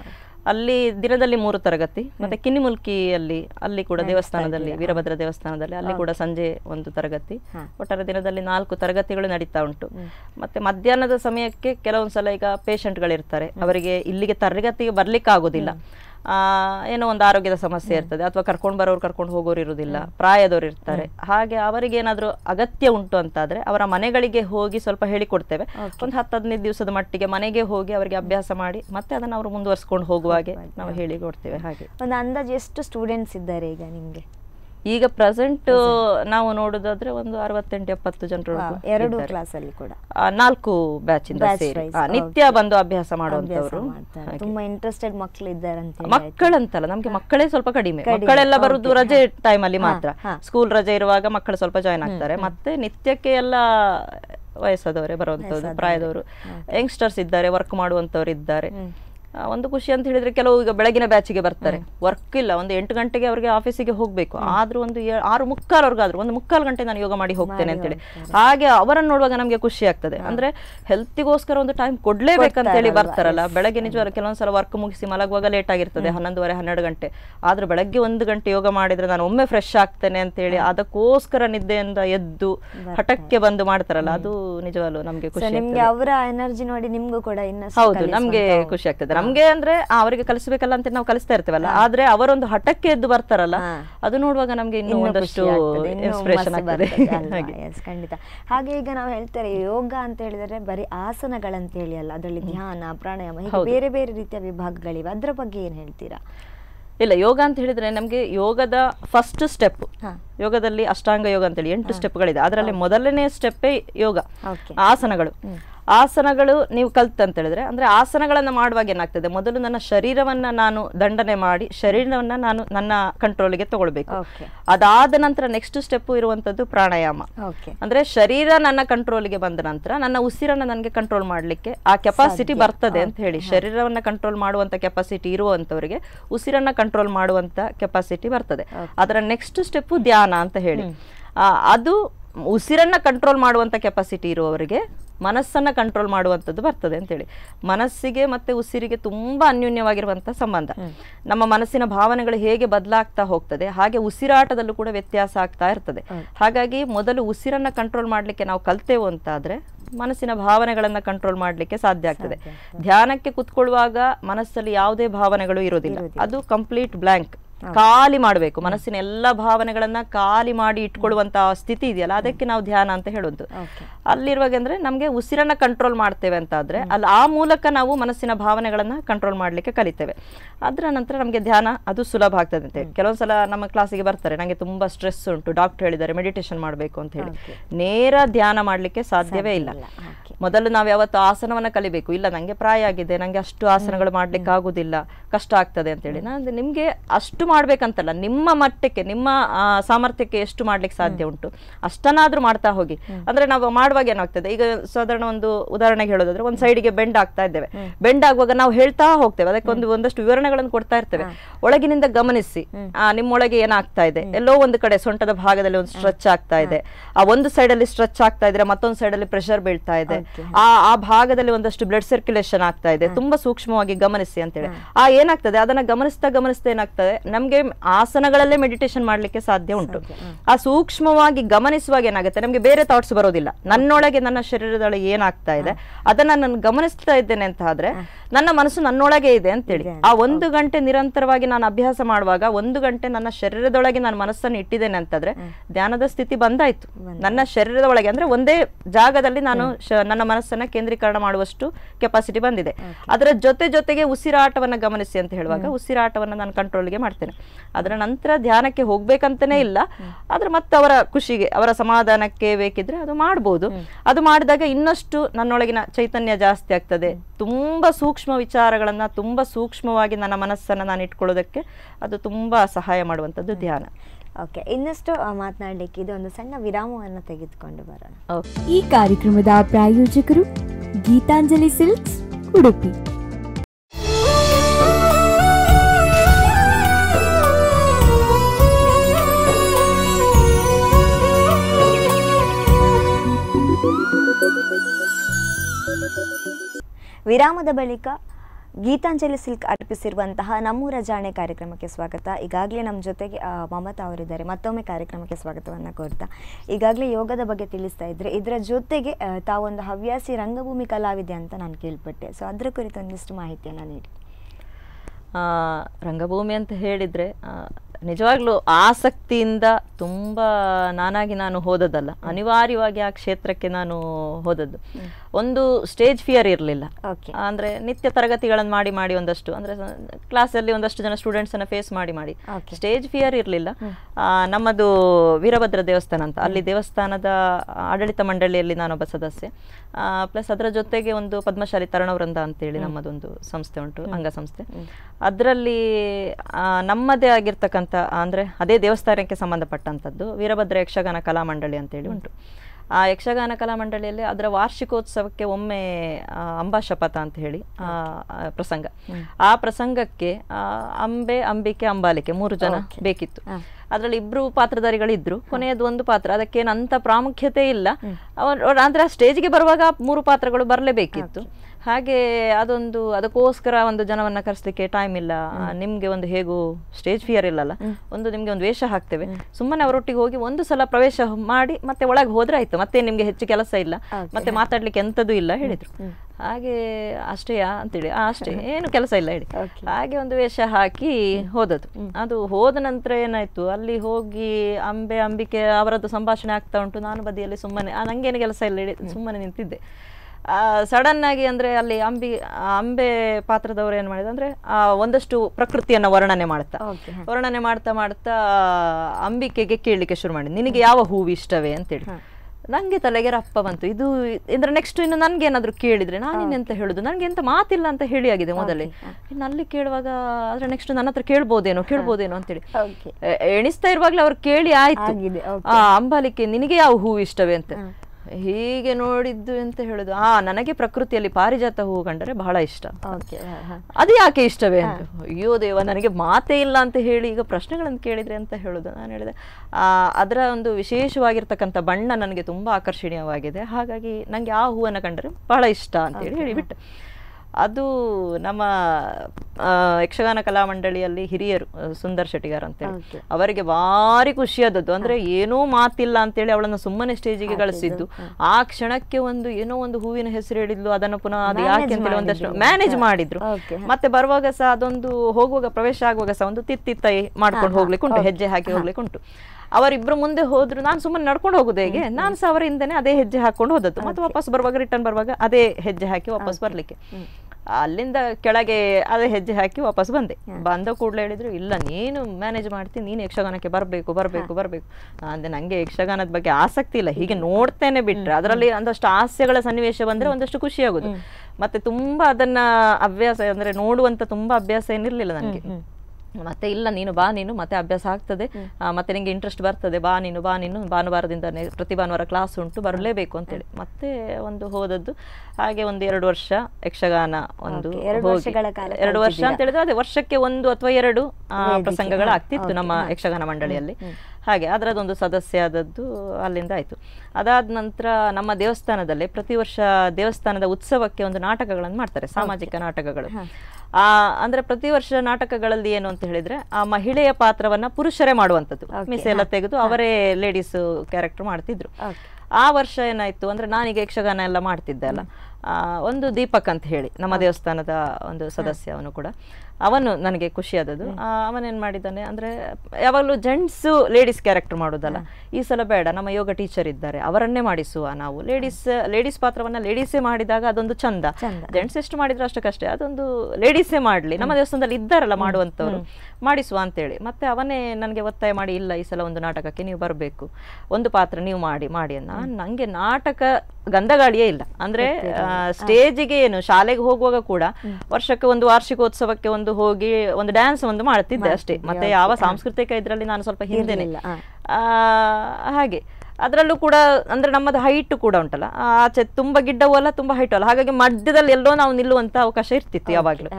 ಅಲ್ಲಿ ದಿನದಲ್ಲಿ ಮೂರು ತರಗತಿ ಮತ್ತೆ ಕಿನ್ನಿಮುಲ್ಕಿಯಲ್ಲಿ ಅಲ್ಲಿ ಕೂಡ ದೇವಸ್ಥಾನದಲ್ಲಿ ವೀರಭದ್ರ ದೇವಸ್ಥಾನದಲ್ಲಿ ಅಲ್ಲಿ ಕೂಡ ಸಂಜೆ ಒಂದು ತರಗತಿ ಒಟ್ಟಾರೆ ದಿನದಲ್ಲಿ ನಾಲ್ಕು ತರಗತಿಗಳು ನಡೀತಾ ಉಂಟು ಮತ್ತೆ ಮಧ್ಯಾಹ್ನದ ಸಮಯಕ್ಕೆ ಕೆಲವೊಂದ್ಸಲ ಸಲ ಈಗ ಪೇಷಂಟ್ಗಳಿರ್ತಾರೆ ಅವರಿಗೆ ಇಲ್ಲಿಗೆ ತರಗತಿಗೆ ಬರ್ಲಿಕ್ಕೆ ಆಗುದಿಲ್ಲ ಏನೋ ಒಂದು ಆರೋಗ್ಯದ ಸಮಸ್ಯೆ ಇರ್ತದೆ ಅಥವಾ ಕರ್ಕೊಂಡು ಬರೋರು ಕರ್ಕೊಂಡು ಹೋಗೋರು ಇರುವುದಿಲ್ಲ ಪ್ರಾಯದವರು ಇರ್ತಾರೆ ಹಾಗೆ ಅವರಿಗೆ ಏನಾದರೂ ಅಗತ್ಯ ಉಂಟು ಅಂತಾದರೆ ಅವರ ಮನೆಗಳಿಗೆ ಹೋಗಿ ಸ್ವಲ್ಪ ಹೇಳಿಕೊಡ್ತೇವೆ ಒಂದು ಹತ್ತು ಹದಿನೈದು ದಿವಸದ ಮಟ್ಟಿಗೆ ಮನೆಗೆ ಹೋಗಿ ಅವರಿಗೆ ಅಭ್ಯಾಸ ಮಾಡಿ ಮತ್ತೆ ಅದನ್ನು ಅವರು ಮುಂದುವರಿಸ್ಕೊಂಡು ಹೋಗುವಾಗೆ ನಾವು ಹೇಳಿಕೊಡ್ತೇವೆ ಹಾಗೆ ಒಂದು ಅಂದಾಜು ಎಷ್ಟು ಸ್ಟೂಡೆಂಟ್ಸ್ ಇದ್ದಾರೆ ಈಗ ನಿಮಗೆ ಈಗ ಪ್ರೆಸೆಂಟ್ ನಾವು ನೋಡೋದಾದ್ರೆ ಒಂದು ಅರವತ್ತೆಂಟು ಎಪ್ಪತ್ತು ಜನರು ಎರಡು ಕ್ಲಾಸ್ ಅಲ್ಲಿ ಕೂಡ ನಾಲ್ಕು ಬ್ಯಾಚ್ ಇಂದ ನಿತ್ಯ ಬಂದು ಅಭ್ಯಾಸ ಮಾಡುವಂತವರು ತುಂಬಾ ಇಂಟ್ರೆಸ್ಟೆಡ್ ಮಕ್ಕಳು ಇದ್ದಾರೆ ಮಕ್ಕಳಂತಲ್ಲ ನಮ್ಗೆ ಮಕ್ಕಳೇ ಸ್ವಲ್ಪ ಕಡಿಮೆ ಮಕ್ಕಳೆಲ್ಲ ಬರುದು ರಜೆ ಟೈಮ್ ಅಲ್ಲಿ ಮಾತ್ರ ಸ್ಕೂಲ್ ರಜೆ ಇರುವಾಗ ಮಕ್ಕಳು ಸ್ವಲ್ಪ ಜಾಯ್ನ್ ಆಗ್ತಾರೆ ಮತ್ತೆ ನಿತ್ಯಕ್ಕೆ ಎಲ್ಲ ವಯಸ್ಸಾದವರೇ ಬರುವಂತದ್ದು ಪ್ರಾಯದವರು ಯಂಗ್ಸ್ಟರ್ಸ್ ಇದ್ದಾರೆ ವರ್ಕ್ ಮಾಡುವಂತವ್ರು ಇದ್ದಾರೆ ಒಂದು ಖುಷಿ ಅಂತ ಹೇಳಿದ್ರೆ ಕೆಲವು ಈಗ ಬೆಳಗಿನ ಬ್ಯಾಚಿಗೆ ಬರ್ತಾರೆ ವರ್ಕ್ ಇಲ್ಲ ಒಂದು ಎಂಟು ಗಂಟೆಗೆ ಅವರಿಗೆ ಆಫೀಸಿಗೆ ಹೋಗಬೇಕು ಆದ್ರೂ ಒಂದು ಆರು ಮುಕ್ಕಾಲು ಆದ್ರೂ ಒಂದು ಮುಕ್ಕಾಲು ಗಂಟೆ ನಾನು ಯೋಗ ಮಾಡಿ ಹೋಗ್ತೇನೆ ಅಂತೇಳಿ ಹಾಗೆ ಅವರನ್ನು ನೋಡುವಾಗ ನಮಗೆ ಖುಷಿ ಆಗ್ತದೆ ಅಂದ್ರೆ ಹೆಲ್ತಿಗೋಸ್ಕರ ಒಂದು ಟೈಮ್ ಕೊಡ್ಲೇಬೇಕಂತ ಹೇಳಿ ಬರ್ತಾರಲ್ಲ ಬೆಳಗ್ಗೆ ನಿಜವಾಗ ಕೆಲವೊಂದ್ಸಲ ವರ್ಕ್ ಮುಗಿಸಿ ಮಲಗುವಾಗ ಲೇಟ್ ಆಗಿರ್ತದೆ ಹನ್ನೊಂದುವರೆ ಹನ್ನೆರಡು ಗಂಟೆ ಆದ್ರೂ ಬೆಳಗ್ಗೆ ಒಂದು ಗಂಟೆ ಯೋಗ ಮಾಡಿದ್ರೆ ನಾನು ಒಮ್ಮೆ ಫ್ರೆಶ್ ಆಗ್ತೇನೆ ಅಂತ ಹೇಳಿ ಅದಕ್ಕೋಸ್ಕರ ನಿದ್ದೆಯಿಂದ ಎದ್ದು ಹಠಕ್ಕೆ ಬಂದು ಮಾಡ್ತಾರಲ್ಲ ಅದು ನಿಜವಾಗ್ಲು ನಮ್ಗೆ ಖುಷಿ ಅವರ ಎನರ್ಜಿ ನೋಡಿ ನಿಮ್ಗೂ ಕೂಡ ಹೌದು ನಮ್ಗೆ ಖುಷಿ ಆಗ್ತದೆ ನಮ್ಗೆ ಅಂದ್ರೆ ಅವರಿಗೆ ಕಲಿಸಬೇಕಲ್ಲ ಅಂತ ನಾವು ಕಲಿಸ್ತಾ ಇರ್ತೇವಲ್ಲ ಆದ್ರೆ ಅವರೊಂದು ಹಠಕ್ಕೆ ಎದ್ದು ಬರ್ತಾರಲ್ಲ ಅದು ನೋಡುವಾಗ ನಮ್ಗೆ ಇನ್ನೊಂದಷ್ಟು ಇನ್ಸ್ಪಿರೇಷನ್ ಖಂಡಿತ ಹಾಗೆ ಈಗ ನಾವು ಹೇಳ್ತಾರೆ ಯೋಗ ಅಂತ ಹೇಳಿದ್ರೆ ಬರೀ ಆಸನಗಳಂತ ಹೇಳಿ ಅಲ್ಲ ಅದರಲ್ಲಿ ಧ್ಯಾನ ಪ್ರಾಣಾಯಾಮ ಹೀಗೆ ಬೇರೆ ಬೇರೆ ರೀತಿಯ ವಿಭಾಗಗಳಿವೆ ಅದ್ರ ಬಗ್ಗೆ ಏನ್ ಹೇಳ್ತೀರಾ ಇಲ್ಲ ಯೋಗ ಅಂತ ಹೇಳಿದ್ರೆ ನಮ್ಗೆ ಯೋಗದ ಫಸ್ಟ್ ಸ್ಟೆಪ್ ಯೋಗದಲ್ಲಿ ಅಷ್ಟಾಂಗ ಯೋಗ ಅಂತ ಹೇಳಿ ಎಂಟು ಸ್ಟೆಪ್ಗಳಿದೆ ಅದರಲ್ಲಿ ಮೊದಲನೇ ಸ್ಟೆಪ್ಪೇ ಯೋಗ ಆಸನಗಳು ಆಸನಗಳು ನೀವು ಕಲ್ತಂತ ಹೇಳಿದ್ರೆ ಅಂದ್ರೆ ಆಸನಗಳನ್ನು ಮಾಡುವಾಗ ಏನಾಗ್ತದೆ ಮೊದಲು ನನ್ನ ಶರೀರವನ್ನ ನಾನು ದಂಡನೆ ಮಾಡಿ ಶರೀರವನ್ನು ನಾನು ನನ್ನ ಗೆ ತಗೊಳ್ಬೇಕು ಅದಾದ ನಂತರ ನೆಕ್ಸ್ಟ್ ಸ್ಟೆಪ್ ಇರುವಂಥದ್ದು ಪ್ರಾಣಾಯಾಮ ಅಂದ್ರೆ ಶರೀರ ನನ್ನ ಗೆ ಬಂದ ನಂತರ ನನ್ನ ಉಸಿರನ್ನು ನನಗೆ ಕಂಟ್ರೋಲ್ ಮಾಡಲಿಕ್ಕೆ ಆ ಕೆಪಾಸಿಟಿ ಬರ್ತದೆ ಅಂತ ಹೇಳಿ ಶರೀರವನ್ನು ಕಂಟ್ರೋಲ್ ಮಾಡುವಂಥ ಕೆಪಾಸಿಟಿ ಇರುವಂಥವರಿಗೆ ಉಸಿರನ್ನ ಕಂಟ್ರೋಲ್ ಮಾಡುವಂಥ ಕೆಪಾಸಿಟಿ ಬರ್ತದೆ ಅದರ ನೆಕ್ಸ್ಟ್ ಸ್ಟೆಪ್ ಧ್ಯಾನ ಅಂತ ಹೇಳಿ ಅದು ಉಸಿರನ್ನ ಕಂಟ್ರೋಲ್ ಮಾಡುವಂತ ಕೆಪಾಸಿಟಿ ಇರುವವರಿಗೆ ಮನಸ್ಸನ್ನು ಕಂಟ್ರೋಲ್ ಮಾಡುವಂಥದ್ದು ಬರ್ತದೆ ಅಂತೇಳಿ ಮನಸ್ಸಿಗೆ ಮತ್ತು ಉಸಿರಿಗೆ ತುಂಬ ಅನ್ಯೂನ್ಯವಾಗಿರುವಂಥ ಸಂಬಂಧ ನಮ್ಮ ಮನಸ್ಸಿನ ಭಾವನೆಗಳು ಹೇಗೆ ಬದಲಾಗ್ತಾ ಹೋಗ್ತದೆ ಹಾಗೆ ಉಸಿರಾಟದಲ್ಲೂ ಕೂಡ ವ್ಯತ್ಯಾಸ ಆಗ್ತಾ ಇರ್ತದೆ ಹಾಗಾಗಿ ಮೊದಲು ಉಸಿರನ್ನು ಕಂಟ್ರೋಲ್ ಮಾಡಲಿಕ್ಕೆ ನಾವು ಕಲ್ತೇವು ಅಂತಾದರೆ ಮನಸ್ಸಿನ ಭಾವನೆಗಳನ್ನು ಕಂಟ್ರೋಲ್ ಮಾಡಲಿಕ್ಕೆ ಸಾಧ್ಯ ಆಗ್ತದೆ ಧ್ಯಾನಕ್ಕೆ ಕುತ್ಕೊಳ್ಳುವಾಗ ಮನಸ್ಸಲ್ಲಿ ಯಾವುದೇ ಭಾವನೆಗಳು ಇರೋದಿಲ್ಲ ಅದು ಕಂಪ್ಲೀಟ್ ಬ್ಲ್ಯಾಂಕ್ ಖಾಲಿ ಮಾಡಬೇಕು ಮನಸ್ಸಿನ ಎಲ್ಲ ಭಾವನೆಗಳನ್ನ ಖಾಲಿ ಮಾಡಿ ಇಟ್ಕೊಳ್ಳುವಂತಹ ಸ್ಥಿತಿ ಇದೆಯಲ್ಲ ಅದಕ್ಕೆ ನಾವು ಧ್ಯಾನ ಅಂತ ಹೇಳೋದು ಅಲ್ಲಿರುವಾಗ ಅಂದ್ರೆ ನಮಗೆ ಉಸಿರನ್ನ ಕಂಟ್ರೋಲ್ ಮಾಡ್ತೇವೆ ಅಂತ ಆದ್ರೆ ಅಲ್ಲಿ ಆ ಮೂಲಕ ನಾವು ಮನಸ್ಸಿನ ಭಾವನೆಗಳನ್ನ ಕಂಟ್ರೋಲ್ ಮಾಡ್ಲಿಕ್ಕೆ ಕಲಿತೇವೆ ಅದರ ನಂತರ ನಮಗೆ ಧ್ಯಾನ ಅದು ಸುಲಭ ಆಗ್ತದೆ ಹೇಳಿ ಕೆಲವೊಂದ್ಸಲ ನಮ್ಮ ಕ್ಲಾಸಿಗೆ ಬರ್ತಾರೆ ನಂಗೆ ತುಂಬಾ ಸ್ಟ್ರೆಸ್ ಉಂಟು ಡಾಕ್ಟರ್ ಹೇಳಿದ್ದಾರೆ ಮೆಡಿಟೇಷನ್ ಮಾಡಬೇಕು ಅಂತ ಹೇಳಿ ನೇರ ಧ್ಯಾನ ಮಾಡ್ಲಿಕ್ಕೆ ಸಾಧ್ಯವೇ ಇಲ್ಲ ಮೊದಲು ನಾವು ಯಾವತ್ತು ಆಸನವನ್ನ ಕಲಿಬೇಕು ಇಲ್ಲ ನಂಗೆ ಪ್ರಾಯ ಆಗಿದೆ ನಂಗೆ ಅಷ್ಟು ಆಸನಗಳು ಮಾಡ್ಲಿಕ್ಕೆ ಆಗುದಿಲ್ಲ ಕಷ್ಟ ಆಗ್ತದೆ ಅಂತೇಳಿ ನಾನು ನಿಮ್ಗೆ ಅಷ್ಟು ಮಾಡ್ಬೇಕಂತಲ್ಲ ನಿಮ್ಮ ಮಟ್ಟಕ್ಕೆ ನಿಮ್ಮ ಸಾಮರ್ಥ್ಯಕ್ಕೆ ಎಷ್ಟು ಮಾಡ್ಲಿಕ್ಕೆ ಸಾಧ್ಯ ಉಂಟು ಅಷ್ಟನ್ನಾದ್ರೂ ಮಾಡ್ತಾ ಹೋಗಿ ಅಂದ್ರೆ ನಾವು ಮಾಡುವಾಗ ಏನಾಗ್ತದೆ ಈಗ ಸಾಧಾರಣ ಒಂದು ಉದಾಹರಣೆಗೆ ಹೇಳೋದಾದ್ರೆ ಒಂದು ಸೈಡ್ಗೆ ಬೆಂಡ್ ಆಗ್ತಾ ಇದ್ದೇವೆ ಬೆಂಡ್ ಆಗುವಾಗ ನಾವು ಹೇಳ್ತಾ ಹೋಗ್ತೇವೆ ಅದಕ್ಕೆ ಒಂದು ಒಂದಷ್ಟು ವಿವರಣೆಗಳನ್ನು ಕೊಡ್ತಾ ಇರ್ತೇವೆ ಒಳಗಿನಿಂದ ಗಮನಿಸಿ ನಿಮ್ಮೊಳಗೆ ಏನಾಗ್ತಾ ಇದೆ ಎಲ್ಲೋ ಒಂದು ಕಡೆ ಸೊಂಟದ ಭಾಗದಲ್ಲಿ ಒಂದು ಸ್ಟ್ರೆಚ್ ಆಗ್ತಾ ಇದೆ ಆ ಒಂದು ಸೈಡ್ ಅಲ್ಲಿ ಸ್ಟ್ರೆಚ್ ಆಗ್ತಾ ಇದ್ರೆ ಮತ್ತೊಂದು ಸೈಡ್ ಅಲ್ಲಿ ಪ್ರೆಷರ್ ಬೀಳ್ತಾ ಇದೆ ಆ ಆ ಭಾಗದಲ್ಲಿ ಒಂದಷ್ಟು ಬ್ಲಡ್ ಸರ್ಕ್ಯುಲೇಷನ್ ಆಗ್ತಾ ಇದೆ ತುಂಬಾ ಸೂಕ್ಷ್ಮವಾಗಿ ಗಮನಿಸಿ ಅಂತೇಳಿ ಆ ಏನಾಗ್ತದೆ ಅದನ್ನ ಗಮನಿಸ್ತಾ ಗಮನಿಸ್ತಾ ಏನಾಗ್ತದೆ ನಮಗೆ ಆಸನಗಳಲ್ಲೇ ಮೆಡಿಟೇಷನ್ ಮಾಡಲಿಕ್ಕೆ ಸಾಧ್ಯ ಉಂಟು ಆ ಸೂಕ್ಷ್ಮವಾಗಿ ಗಮನಿಸುವಾಗ ಏನಾಗುತ್ತೆ ನಮಗೆ ಬೇರೆ ಥಾಟ್ಸ್ ಬರೋದಿಲ್ಲ ನನ್ನೊಳಗೆ ನನ್ನ ಶರೀರದೊಳಗೆ ಏನಾಗ್ತಾ ಇದೆ ಅದನ್ನ ನಾನು ಗಮನಿಸ್ತಾ ಇದ್ದೇನೆ ಅಂತ ಆದ್ರೆ ನನ್ನ ಮನಸ್ಸು ನನ್ನೊಳಗೆ ಇದೆ ಅಂತೇಳಿ ಆ ಒಂದು ಗಂಟೆ ನಿರಂತರವಾಗಿ ನಾನು ಅಭ್ಯಾಸ ಮಾಡುವಾಗ ಒಂದು ಗಂಟೆ ನನ್ನ ಶರೀರದೊಳಗೆ ನಾನು ಮನಸ್ಸನ್ನು ಇಟ್ಟಿದ್ದೇನೆ ಅಂತಂದ್ರೆ ಧ್ಯಾನದ ಸ್ಥಿತಿ ಬಂದಾಯ್ತು ನನ್ನ ಶರೀರದ ಒಳಗೆ ಅಂದ್ರೆ ಒಂದೇ ಜಾಗದಲ್ಲಿ ನಾನು ನನ್ನ ಮನಸ್ಸನ್ನ ಕೇಂದ್ರೀಕರಣ ಮಾಡುವಷ್ಟು ಕೆಪಾಸಿಟಿ ಬಂದಿದೆ ಅದರ ಜೊತೆ ಜೊತೆಗೆ ಉಸಿರಾಟವನ್ನ ಗಮನಿಸಿ ಅಂತ ಹೇಳುವಾಗ ಉಸಿರಾಟವನ್ನು ನಾನು ಕಂಟ್ರೋಲ್ಗೆ ಮಾಡ್ತೇನೆ ಮಾಡ್ತೇನೆ ಅದರ ನಂತರ ಧ್ಯಾನಕ್ಕೆ ಹೋಗ್ಬೇಕಂತನೇ ಇಲ್ಲ ಆದ್ರೆ ಮತ್ತೆ ಅವರ ಖುಷಿಗೆ ಅವರ ಸಮಾಧಾನಕ್ಕೆ ಬೇಕಿದ್ರೆ ಅದು ಮಾಡ್ಬೋದು ಅದು ಮಾಡಿದಾಗ ಇನ್ನಷ್ಟು ನನ್ನೊಳಗಿನ ಚೈತನ್ಯ ಜಾಸ್ತಿ ಆಗ್ತದೆ ತುಂಬಾ ಸೂಕ್ಷ್ಮ ವಿಚಾರಗಳನ್ನ ತುಂಬಾ ಸೂಕ್ಷ್ಮವಾಗಿ ನನ್ನ ಮನಸ್ಸನ್ನ ನಾನು ಇಟ್ಕೊಳ್ಳೋದಕ್ಕೆ ಅದು ತುಂಬಾ ಸಹಾಯ ಮಾಡುವಂತದ್ದು ಧ್ಯಾನ ಓಕೆ ಇನ್ನಷ್ಟು ಮಾತನಾಡಲಿಕ್ಕೆ ಇದು ಒಂದು ಸಣ್ಣ ವಿರಾಮವನ್ನು ತೆಗೆದುಕೊಂಡು ಬರೋಣ ಈ ಕಾರ್ಯಕ್ರಮದ ಪ್ರಾಯೋಜಕರು ಗೀತಾಂಜಲಿ ಸಿಲ್ಕ್ಸ್ ಉಡುಪಿ ವಿರಾಮದ ಬಳಿಕ ಗೀತಾಂಜಲಿ ಸಿಲ್ಕ್ ಅರ್ಪಿಸಿರುವಂತಹ ನಮ್ಮೂರ ಜಾಣೆ ಕಾರ್ಯಕ್ರಮಕ್ಕೆ ಸ್ವಾಗತ ಈಗಾಗಲೇ ನಮ್ಮ ಜೊತೆಗೆ ಮಮತಾ ಅವರಿದ್ದಾರೆ ಮತ್ತೊಮ್ಮೆ ಕಾರ್ಯಕ್ರಮಕ್ಕೆ ಸ್ವಾಗತವನ್ನು ಕೋರ್ತಾ ಈಗಾಗಲೇ ಯೋಗದ ಬಗ್ಗೆ ತಿಳಿಸ್ತಾ ಇದ್ದರೆ ಇದರ ಜೊತೆಗೆ ತಾವೊಂದು ಹವ್ಯಾಸಿ ರಂಗಭೂಮಿ ಕಲಾವಿದೆ ಅಂತ ನಾನು ಕೇಳ್ಪಟ್ಟೆ ಸೊ ಅದರ ಕುರಿತು ಒಂದಿಷ್ಟು ಮಾಹಿತಿಯನ್ನು ನೀಡಿ ರಂಗಭೂಮಿ ಅಂತ ಹೇಳಿದರೆ ನಿಜವಾಗ್ಲೂ ಆಸಕ್ತಿಯಿಂದ ತುಂಬ ನಾನಾಗಿ ನಾನು ಹೋದದಲ್ಲ ಅನಿವಾರ್ಯವಾಗಿ ಆ ಕ್ಷೇತ್ರಕ್ಕೆ ನಾನು ಹೋದದ್ದು ಒಂದು ಸ್ಟೇಜ್ ಫಿಯರ್ ಇರಲಿಲ್ಲ ಅಂದ್ರೆ ನಿತ್ಯ ತರಗತಿಗಳನ್ನು ಮಾಡಿ ಮಾಡಿ ಒಂದಷ್ಟು ಕ್ಲಾಸ್ ಕ್ಲಾಸಲ್ಲಿ ಒಂದಷ್ಟು ಜನ ಸ್ಟೂಡೆಂಟ್ಸ್ ಸ್ಟೂಡೆಂಟ್ಸನ್ನು ಫೇಸ್ ಮಾಡಿ ಮಾಡಿ ಸ್ಟೇಜ್ ಫಿಯರ್ ಇರಲಿಲ್ಲ ನಮ್ಮದು ವೀರಭದ್ರ ದೇವಸ್ಥಾನ ಅಂತ ಅಲ್ಲಿ ದೇವಸ್ಥಾನದ ಆಡಳಿತ ಮಂಡಳಿಯಲ್ಲಿ ನಾನೊಬ್ಬ ಸದಸ್ಯೆ ಪ್ಲಸ್ ಅದರ ಜೊತೆಗೆ ಒಂದು ಪದ್ಮಶಾಲಿ ತರಣವೃಂದ ಅಂತೇಳಿ ನಮ್ಮದೊಂದು ಸಂಸ್ಥೆ ಉಂಟು ಅಂಗಸಂಸ್ಥೆ ಅದರಲ್ಲಿ ನಮ್ಮದೇ ಆಗಿರ್ತಕ್ಕಂಥ ಅಂದರೆ ಅದೇ ದೇವಸ್ಥಾನಕ್ಕೆ ಸಂಬಂಧಪಟ್ಟಂಥದ್ದು ವೀರಭದ್ರ ಯಕ್ಷಗಾನ ಕಲಾ ಮಂಡಳಿ ಅಂತೇಳಿ ಉಂಟು ಆ ಯಕ್ಷಗಾನ ಕಲಾ ಮಂಡಳಿಯಲ್ಲಿ ಅದರ ವಾರ್ಷಿಕೋತ್ಸವಕ್ಕೆ ಒಮ್ಮೆ ಅಂಬಾ ಶಪಥ ಅಂತ ಹೇಳಿ ಆ ಪ್ರಸಂಗ ಆ ಪ್ರಸಂಗಕ್ಕೆ ಅಂಬೆ ಅಂಬಿಕೆ ಅಂಬಾಲಿಕೆ ಮೂರು ಜನ ಬೇಕಿತ್ತು ಅದರಲ್ಲಿ ಇಬ್ರು ಪಾತ್ರಧಾರಿಗಳಿದ್ರು ಕೊನೆಯದು ಒಂದು ಪಾತ್ರ ಅದಕ್ಕೇನು ಅಂತ ಪ್ರಾಮುಖ್ಯತೆ ಇಲ್ಲ ಅಂದ್ರೆ ಆ ಸ್ಟೇಜ್ಗೆ ಬರುವಾಗ ಮೂರು ಪಾತ್ರಗಳು ಬರಲೇಬೇಕಿತ್ತು ಹಾಗೆ ಅದೊಂದು ಅದಕ್ಕೋಸ್ಕರ ಒಂದು ಜನವನ್ನ ಕರೆಸ್ಲಿಕ್ಕೆ ಟೈಮ್ ಇಲ್ಲ ನಿಮ್ಗೆ ಒಂದು ಹೇಗೂ ಸ್ಟೇಜ್ ಫಿಯರ್ ಇಲ್ಲಲ್ಲ ಒಂದು ನಿಮ್ಗೆ ಒಂದು ವೇಷ ಹಾಕ್ತೇವೆ ಸುಮ್ಮನೆ ಅವರೊಟ್ಟಿಗೆ ಹೋಗಿ ಒಂದು ಸಲ ಪ್ರವೇಶ ಮಾಡಿ ಮತ್ತೆ ಒಳಗೆ ಹೋದ್ರೆ ಆಯ್ತು ಮತ್ತೆ ನಿಮ್ಗೆ ಹೆಚ್ಚು ಕೆಲಸ ಇಲ್ಲ ಮತ್ತೆ ಮಾತಾಡ್ಲಿಕ್ಕೆ ಎಂಥದ್ದು ಇಲ್ಲ ಹೇಳಿದ್ರು ಹಾಗೆ ಅಷ್ಟೇಯಾ ಅಂತೇಳಿ ಅಷ್ಟೇ ಏನು ಕೆಲಸ ಇಲ್ಲ ಹೇಳಿ ಹಾಗೆ ಒಂದು ವೇಷ ಹಾಕಿ ಹೋದದ್ದು ಅದು ಹೋದ ನಂತರ ಏನಾಯ್ತು ಅಲ್ಲಿ ಹೋಗಿ ಅಂಬೆ ಅಂಬಿಕೆ ಅವರದ್ದು ಸಂಭಾಷಣೆ ಆಗ್ತಾ ಉಂಟು ನಾನು ಬದಿಯಲ್ಲಿ ಸುಮ್ಮನೆ ನಂಗೇನು ಕೆಲಸ ಇಲ್ಲ ಹೇಳಿ ಸುಮ್ಮನೆ ನಿಂತಿದ್ದೆ ಸಡನ್ ಆಗಿ ಅಂದ್ರೆ ಅಲ್ಲಿ ಅಂಬಿ ಅಂಬೆ ಪಾತ್ರದವ್ರು ಏನು ಮಾಡಿದ ಆ ಒಂದಷ್ಟು ಪ್ರಕೃತಿಯನ್ನ ವರ್ಣನೆ ಮಾಡ್ತಾ ವರ್ಣನೆ ಮಾಡ್ತಾ ಮಾಡ್ತಾ ಅಂಬಿಕೆಗೆ ಕೇಳಲಿಕ್ಕೆ ಶುರು ಮಾಡಿ ನಿನಗೆ ಯಾವ ಹೂವು ಇಷ್ಟವೇ ಅಂತೇಳಿ ನನಗೆ ತಲೆಗೆ ರಪ್ಪ ಬಂತು ಇದು ಅಂದರೆ ನೆಕ್ಸ್ಟ್ ಇನ್ನು ನನಗೆ ಏನಾದರೂ ಕೇಳಿದರೆ ಎಂತ ಹೇಳೋದು ನನಗೆ ಎಂತ ಮಾತಿಲ್ಲ ಅಂತ ಹೇಳಿ ಆಗಿದೆ ಮೊದಲೇ ಇನ್ನು ಅಲ್ಲಿ ಕೇಳುವಾಗ ಆದರೆ ನೆಕ್ಸ್ಟ್ ನನ್ನ ಹತ್ರ ಕೇಳ್ಬೋದೇನೋ ಕೇಳ್ಬೋದೇನೋ ಅಂತೇಳಿ ಎಣಿಸ್ತಾ ಇರುವಾಗಲೇ ಅವ್ರು ಕೇಳಿ ಆಯ್ತು ಅಂಬಾಲಿಕೆ ನಿನಗೆ ಯಾವ ಹೂವು ಇಷ್ಟವೇ ಅಂತ ಹೀಗೆ ನೋಡಿದ್ದು ಅಂತ ಹೇಳುದು ಆ ನನಗೆ ಪ್ರಕೃತಿಯಲ್ಲಿ ಪಾರಿಜಾತ ಹೂವು ಕಂಡರೆ ಬಹಳ ಇಷ್ಟ ಅದು ಯಾಕೆ ಇಷ್ಟವೇ ಅಂತ ಅಯ್ಯೋ ದೇವ ನನಗೆ ಮಾತೇ ಇಲ್ಲ ಅಂತ ಹೇಳಿ ಈಗ ಪ್ರಶ್ನೆಗಳನ್ನು ಕೇಳಿದ್ರೆ ಅಂತ ಹೇಳುದು ನಾನು ಹೇಳಿದೆ ಆ ಅದರ ಒಂದು ವಿಶೇಷವಾಗಿರ್ತಕ್ಕಂಥ ಬಣ್ಣ ನನಗೆ ತುಂಬಾ ಆಕರ್ಷಣೀಯವಾಗಿದೆ ಹಾಗಾಗಿ ನನಗೆ ಆ ಹೂವನ್ನ ಕಂಡರೆ ಬಹಳ ಇಷ್ಟ ಅಂತ ಹೇಳಿ ಹೇಳಿಬಿಟ್ಟೆ ಅದು ನಮ್ಮ ಯಕ್ಷಗಾನ ಮಂಡಳಿಯಲ್ಲಿ ಹಿರಿಯರು ಸುಂದರ್ ಶೆಟ್ಟಿಗಾರ್ ಅಂತೇಳಿ ಅವರಿಗೆ ಭಾರಿ ಖುಷಿಯಾದದ್ದು ಅಂದ್ರೆ ಏನೂ ಮಾತಿಲ್ಲ ಅಂತೇಳಿ ಅವಳನ್ನು ಸುಮ್ಮನೆ ಸ್ಟೇಜಿಗೆ ಕಳಿಸಿದ್ದು ಆ ಕ್ಷಣಕ್ಕೆ ಒಂದು ಏನೋ ಒಂದು ಹೂವಿನ ಹೆಸರು ಹೇಳಿದ್ಲು ಅದನ್ನು ಪುನಃ ಅದು ಯಾಕೆ ಅಂತೇಳಿ ಒಂದಷ್ಟು ಮ್ಯಾನೇಜ್ ಮಾಡಿದ್ರು ಮತ್ತೆ ಬರುವಾಗ ಸಹ ಅದೊಂದು ಹೋಗುವಾಗ ಪ್ರವೇಶ ಆಗುವಾಗ ಸಹ ಒಂದು ತಿತ್ತಿತ್ತ ಮಾಡ್ಕೊಂಡು ಹೋಗ್ಲಿಕ್ಕೆ ಉಂಟು ಹೆಜ್ಜೆ ಹಾಕಿ ಹೋಗ್ಲಿಕ್ಕೆ ಉಂಟು ಅವರಿಬ್ರು ಮುಂದೆ ಹೋದ್ರು ನಾನು ಸುಮ್ಮನೆ ನಡ್ಕೊಂಡು ಹೋಗೋದು ಹೇಗೆ ನಾನು ಸಹ ಅವರಿಂದನೇ ಅದೇ ಹೆಜ್ಜೆ ಹಾಕೊಂಡು ಹೋದದ್ದು ಮತ್ತೆ ವಾಪಸ್ ಬರುವಾಗ ರಿಟರ್ನ್ ಬರುವಾಗ ಅದೇ ಹೆಜ್ಜೆ ಹಾಕಿ ವಾಪಸ್ ಬರ್ಲಿಕ್ಕೆ ಅಲ್ಲಿಂದ ಕೆಳಗೆ ಅದೇ ಹೆಜ್ಜೆ ಹಾಕಿ ವಾಪಸ್ ಬಂದೆ ಬಂದ ಕೂಡಲೇ ಹೇಳಿದ್ರು ಇಲ್ಲ ನೀನು ಮ್ಯಾನೇಜ್ ಮಾಡ್ತೀನಿ ನೀನು ಯಕ್ಷಗಾನಕ್ಕೆ ಬರಬೇಕು ಬರಬೇಕು ಬರಬೇಕು ಅಂದ್ರೆ ನನಗೆ ಯಕ್ಷಗಾನದ ಬಗ್ಗೆ ಆಸಕ್ತಿ ಇಲ್ಲ ಹೀಗೆ ನೋಡ್ತೇನೆ ಬಿಟ್ರೆ ಅದರಲ್ಲಿ ಒಂದಷ್ಟು ಹಾಸ್ಯಗಳ ಸನ್ನಿವೇಶ ಬಂದ್ರೆ ಒಂದಷ್ಟು ಖುಷಿ ಆಗೋದು ಮತ್ತೆ ತುಂಬಾ ಅದನ್ನ ಅಭ್ಯಾಸ ಅಂದ್ರೆ ನೋಡುವಂತ ತುಂಬಾ ಅಭ್ಯಾಸ ಏನಿರಲಿಲ್ಲ ನನಗೆ ಮತ್ತೆ ಇಲ್ಲ ನೀನು ಬಾ ನೀನು ಮತ್ತೆ ಅಭ್ಯಾಸ ಆಗ್ತದೆ ಮತ್ತೆ ನಿಮಗೆ ಇಂಟ್ರೆಸ್ಟ್ ಬರ್ತದೆ ಬಾ ನೀನು ಬಾ ನೀನು ಭಾನುವಾರದಿಂದಾನೇ ಪ್ರತಿ ಭಾನುವಾರ ಕ್ಲಾಸ್ ಉಂಟು ಬರಲೇಬೇಕು ಅಂತೇಳಿ ಮತ್ತೆ ಒಂದು ಹೋದದ್ದು ಹಾಗೆ ಒಂದು ಎರಡು ವರ್ಷ ಯಕ್ಷಗಾನ ಒಂದು ಎರಡು ವರ್ಷ ಅಂತ ಹೇಳಿದ್ರೆ ಅದೇ ವರ್ಷಕ್ಕೆ ಒಂದು ಅಥವಾ ಎರಡು ಆಗ್ತಿತ್ತು ನಮ್ಮ ಯಕ್ಷಗಾನ ಮಂಡಳಿಯಲ್ಲಿ ಹಾಗೆ ಅದರದೊಂದು ಸದಸ್ಯ ಆದದ್ದು ಅಲ್ಲಿಂದ ಆಯಿತು ಅದಾದ ನಂತರ ನಮ್ಮ ದೇವಸ್ಥಾನದಲ್ಲಿ ಪ್ರತಿ ವರ್ಷ ದೇವಸ್ಥಾನದ ಉತ್ಸವಕ್ಕೆ ಒಂದು ನಾಟಕಗಳನ್ನು ಮಾಡ್ತಾರೆ ಸಾಮಾಜಿಕ ನಾಟಕಗಳು ಆ ಅಂದ್ರೆ ಪ್ರತಿ ವರ್ಷ ನಾಟಕಗಳಲ್ಲಿ ಏನು ಅಂತ ಹೇಳಿದ್ರೆ ಆ ಮಹಿಳೆಯ ಪಾತ್ರವನ್ನ ಪುರುಷರೇ ಮಾಡುವಂಥದ್ದು ಎಲ್ಲ ತೆಗೆದು ಅವರೇ ಲೇಡೀಸ್ ಕ್ಯಾರೆಕ್ಟರ್ ಮಾಡ್ತಿದ್ರು ಆ ವರ್ಷ ಏನಾಯ್ತು ಅಂದ್ರೆ ನಾನೀಗ ಯಕ್ಷಗಾನ ಎಲ್ಲ ಮಾಡ್ತಿದ್ದೆ ಅಲ್ಲ ಒಂದು ದೀಪಕ್ ಅಂತ ಹೇಳಿ ನಮ್ಮ ದೇವಸ್ಥಾನದ ಒಂದು ಸದಸ್ಯ ಅವನು ಕೂಡ ಅವನು ನನಗೆ ಖುಷಿಯಾದದ್ದು ಅವನೇನು ಮಾಡಿದ್ದಾನೆ ಅಂದರೆ ಯಾವಾಗಲೂ ಜೆಂಟ್ಸು ಲೇಡೀಸ್ ಕ್ಯಾರೆಕ್ಟರ್ ಮಾಡೋದಲ್ಲ ಈ ಸಲ ಬೇಡ ನಮ್ಮ ಯೋಗ ಟೀಚರ್ ಇದ್ದಾರೆ ಅವರನ್ನೇ ಮಾಡಿಸುವ ನಾವು ಲೇಡೀಸ್ ಲೇಡೀಸ್ ಪಾತ್ರವನ್ನು ಲೇಡೀಸೇ ಮಾಡಿದಾಗ ಅದೊಂದು ಚಂದ ಜೆಂಟ್ಸ್ ಎಷ್ಟು ಮಾಡಿದ್ರು ಅಷ್ಟಕ್ಕಷ್ಟೇ ಅದೊಂದು ಲೇಡೀಸೇ ಮಾಡಲಿ ನಮ್ಮ ದೇವಸ್ಥಾನದಲ್ಲಿ ಇದ್ದಾರಲ್ಲ ಮಾಡುವಂಥವ್ರು ಮಾಡಿಸುವ ಅಂತೇಳಿ ಮತ್ತೆ ಅವನೇ ನನಗೆ ಒತ್ತಾಯ ಮಾಡಿ ಇಲ್ಲ ಈ ಸಲ ಒಂದು ನಾಟಕಕ್ಕೆ ನೀವು ಬರಬೇಕು ಒಂದು ಪಾತ್ರ ನೀವು ಮಾಡಿ ಮಾಡಿ ಅನ್ನ ನನಗೆ ನಾಟಕ ಗಂಧಗಾಳಿಯೇ ಇಲ್ಲ ಅಂದರೆ ಸ್ಟೇಜಿಗೆ ಏನು ಶಾಲೆಗೆ ಹೋಗುವಾಗ ಕೂಡ ವರ್ಷಕ್ಕೆ ಒಂದು ವಾರ್ಷಿಕೋತ್ಸವಕ್ಕೆ ಒಂದು ಹೋಗಿ ಒಂದು ಡ್ಯಾನ್ಸ್ ಒಂದು ಮಾಡ್ತಿದ್ದೆ ಅಷ್ಟೇ ಮತ್ತೆ ಯಾವ ಸಾಂಸ್ಕೃತಿಕ ಇದರಲ್ಲಿ ನಾನು ಸ್ವಲ್ಪ ಆ ಹಾಗೆ ಅದರಲ್ಲೂ ಕೂಡ ಅಂದ್ರೆ ನಮ್ಮದು ಹೈಟ್ ಕೂಡ ಉಂಟಲ್ಲ ಆಚೆ ತುಂಬಾ ಗಿಡ್ಡವೂ ಅಲ್ಲ ತುಂಬಾ ಹೈಟ್ ಅಲ್ಲ ಹಾಗಾಗಿ ಮಧ್ಯದಲ್ಲಿ ಎಲ್ಲೋ ನಾವು ನಿಲ್ಲುವಂತ ಅವಕಾಶ ಇರ್ತಿತ್ತು ಯಾವಾಗ್ಲೂ